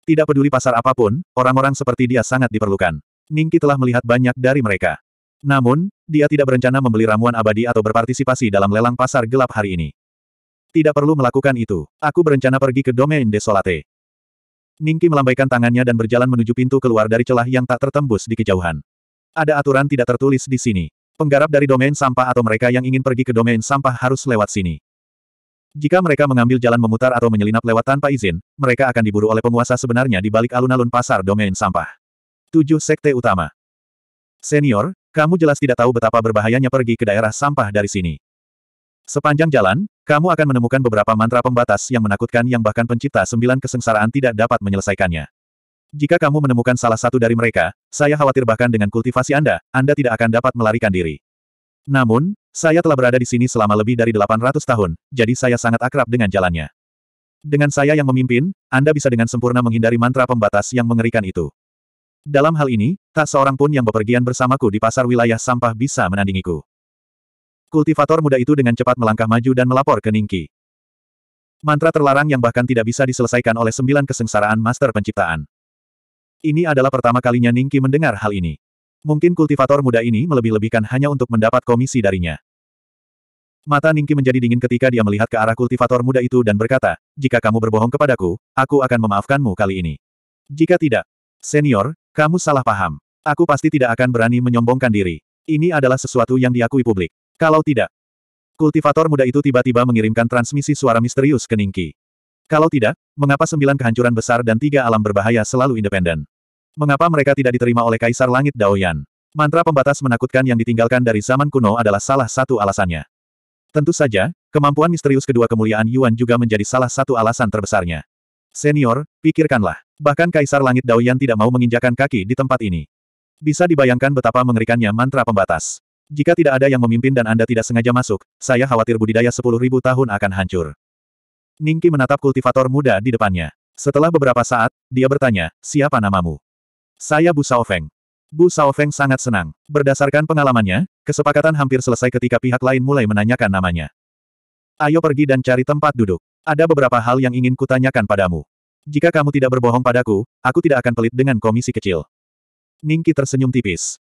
Tidak peduli pasar apapun, orang-orang seperti dia sangat diperlukan. Ningki telah melihat banyak dari mereka. Namun, dia tidak berencana membeli ramuan abadi atau berpartisipasi dalam lelang pasar gelap hari ini. Tidak perlu melakukan itu. Aku berencana pergi ke domain desolate. Ningki melambaikan tangannya dan berjalan menuju pintu keluar dari celah yang tak tertembus di kejauhan. Ada aturan tidak tertulis di sini. Penggarap dari domain sampah atau mereka yang ingin pergi ke domain sampah harus lewat sini. Jika mereka mengambil jalan memutar atau menyelinap lewat tanpa izin, mereka akan diburu oleh penguasa sebenarnya di balik alun-alun pasar domain sampah. Tujuh sekte utama. Senior, kamu jelas tidak tahu betapa berbahayanya pergi ke daerah sampah dari sini. Sepanjang jalan, kamu akan menemukan beberapa mantra pembatas yang menakutkan yang bahkan pencipta sembilan kesengsaraan tidak dapat menyelesaikannya. Jika kamu menemukan salah satu dari mereka, saya khawatir bahkan dengan kultivasi Anda, Anda tidak akan dapat melarikan diri. Namun, saya telah berada di sini selama lebih dari 800 tahun, jadi saya sangat akrab dengan jalannya. Dengan saya yang memimpin, Anda bisa dengan sempurna menghindari mantra pembatas yang mengerikan itu. Dalam hal ini, tak seorang pun yang bepergian bersamaku di pasar wilayah sampah bisa menandingiku. Kultivator muda itu dengan cepat melangkah maju dan melapor ke Ningki. Mantra terlarang yang bahkan tidak bisa diselesaikan oleh sembilan kesengsaraan master penciptaan. Ini adalah pertama kalinya Ningki mendengar hal ini. Mungkin kultivator muda ini melebih-lebihkan hanya untuk mendapat komisi darinya. Mata Ningki menjadi dingin ketika dia melihat ke arah kultivator muda itu dan berkata, jika kamu berbohong kepadaku, aku akan memaafkanmu kali ini. Jika tidak, senior, kamu salah paham. Aku pasti tidak akan berani menyombongkan diri. Ini adalah sesuatu yang diakui publik. Kalau tidak, kultivator muda itu tiba-tiba mengirimkan transmisi suara misterius ke Ningki. Kalau tidak, mengapa sembilan kehancuran besar dan tiga alam berbahaya selalu independen? Mengapa mereka tidak diterima oleh Kaisar Langit Daoyan? Mantra pembatas menakutkan yang ditinggalkan dari zaman kuno adalah salah satu alasannya. Tentu saja, kemampuan misterius kedua kemuliaan Yuan juga menjadi salah satu alasan terbesarnya. Senior, pikirkanlah. Bahkan Kaisar Langit Daoyan tidak mau menginjakan kaki di tempat ini. Bisa dibayangkan betapa mengerikannya mantra pembatas. Jika tidak ada yang memimpin dan Anda tidak sengaja masuk, saya khawatir budidaya 10.000 tahun akan hancur. Ningki menatap kultivator muda di depannya. Setelah beberapa saat, dia bertanya, siapa namamu? Saya Bu Saofeng. Bu Saofeng sangat senang. Berdasarkan pengalamannya, kesepakatan hampir selesai ketika pihak lain mulai menanyakan namanya. Ayo pergi dan cari tempat duduk. Ada beberapa hal yang ingin kutanyakan padamu. Jika kamu tidak berbohong padaku, aku tidak akan pelit dengan komisi kecil. Ningki tersenyum tipis.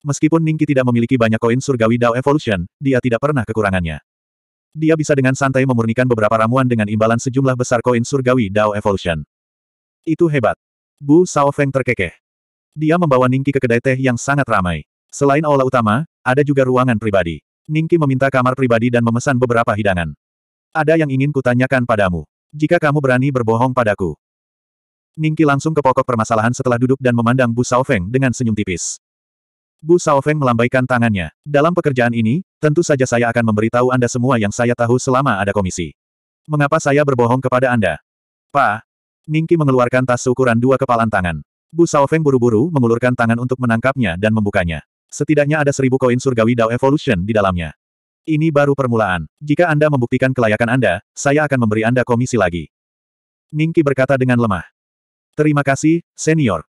Meskipun Ningki tidak memiliki banyak koin surgawi Dao Evolution, dia tidak pernah kekurangannya. Dia bisa dengan santai memurnikan beberapa ramuan dengan imbalan sejumlah besar koin surgawi Dao Evolution. Itu hebat. Bu Sao Feng terkekeh. Dia membawa Ningki ke kedai teh yang sangat ramai. Selain aula utama, ada juga ruangan pribadi. Ningki meminta kamar pribadi dan memesan beberapa hidangan. Ada yang ingin kutanyakan padamu. Jika kamu berani berbohong padaku. Ningki langsung ke pokok permasalahan setelah duduk dan memandang Bu Sao Feng dengan senyum tipis. Bu Feng melambaikan tangannya. Dalam pekerjaan ini, tentu saja saya akan memberitahu Anda semua yang saya tahu selama ada komisi. Mengapa saya berbohong kepada Anda? Pak? Ningki mengeluarkan tas ukuran dua kepalan tangan. Bu Feng buru-buru mengulurkan tangan untuk menangkapnya dan membukanya. Setidaknya ada seribu koin surgawi Dao Evolution di dalamnya. Ini baru permulaan. Jika Anda membuktikan kelayakan Anda, saya akan memberi Anda komisi lagi. Ningki berkata dengan lemah. Terima kasih, senior.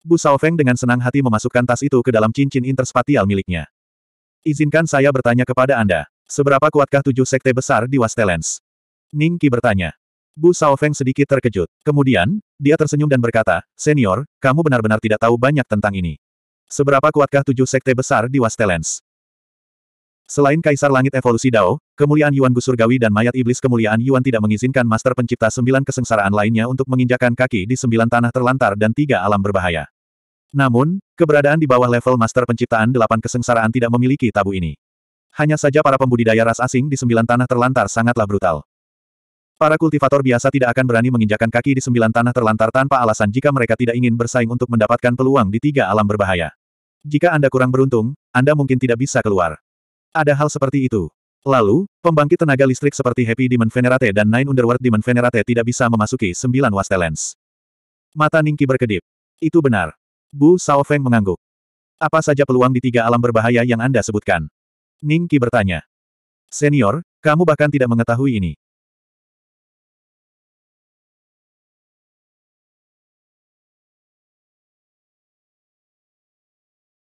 Bu Feng dengan senang hati memasukkan tas itu ke dalam cincin interspatial miliknya. Izinkan saya bertanya kepada Anda, seberapa kuatkah tujuh sekte besar di Wastelands? Ning Qi bertanya. Bu Feng sedikit terkejut. Kemudian, dia tersenyum dan berkata, Senior, kamu benar-benar tidak tahu banyak tentang ini. Seberapa kuatkah tujuh sekte besar di Wastelands? Selain Kaisar Langit Evolusi Dao, kemuliaan Yuan Gu Surgawi dan mayat iblis kemuliaan Yuan tidak mengizinkan Master Pencipta Sembilan Kesengsaraan lainnya untuk menginjakan kaki di sembilan tanah terlantar dan tiga alam berbahaya. Namun, keberadaan di bawah level Master Penciptaan Delapan Kesengsaraan tidak memiliki tabu ini. Hanya saja para pembudidaya ras asing di sembilan tanah terlantar sangatlah brutal. Para kultivator biasa tidak akan berani menginjakan kaki di sembilan tanah terlantar tanpa alasan jika mereka tidak ingin bersaing untuk mendapatkan peluang di tiga alam berbahaya. Jika Anda kurang beruntung, Anda mungkin tidak bisa keluar. Ada hal seperti itu. Lalu, pembangkit tenaga listrik seperti Happy Demon Venerate dan Nine Underworld Demon Venerate tidak bisa memasuki sembilan wastelands. Mata Ningki berkedip. Itu benar. Bu Sao Feng mengangguk. Apa saja peluang di tiga alam berbahaya yang Anda sebutkan? Ningki bertanya. Senior, kamu bahkan tidak mengetahui ini.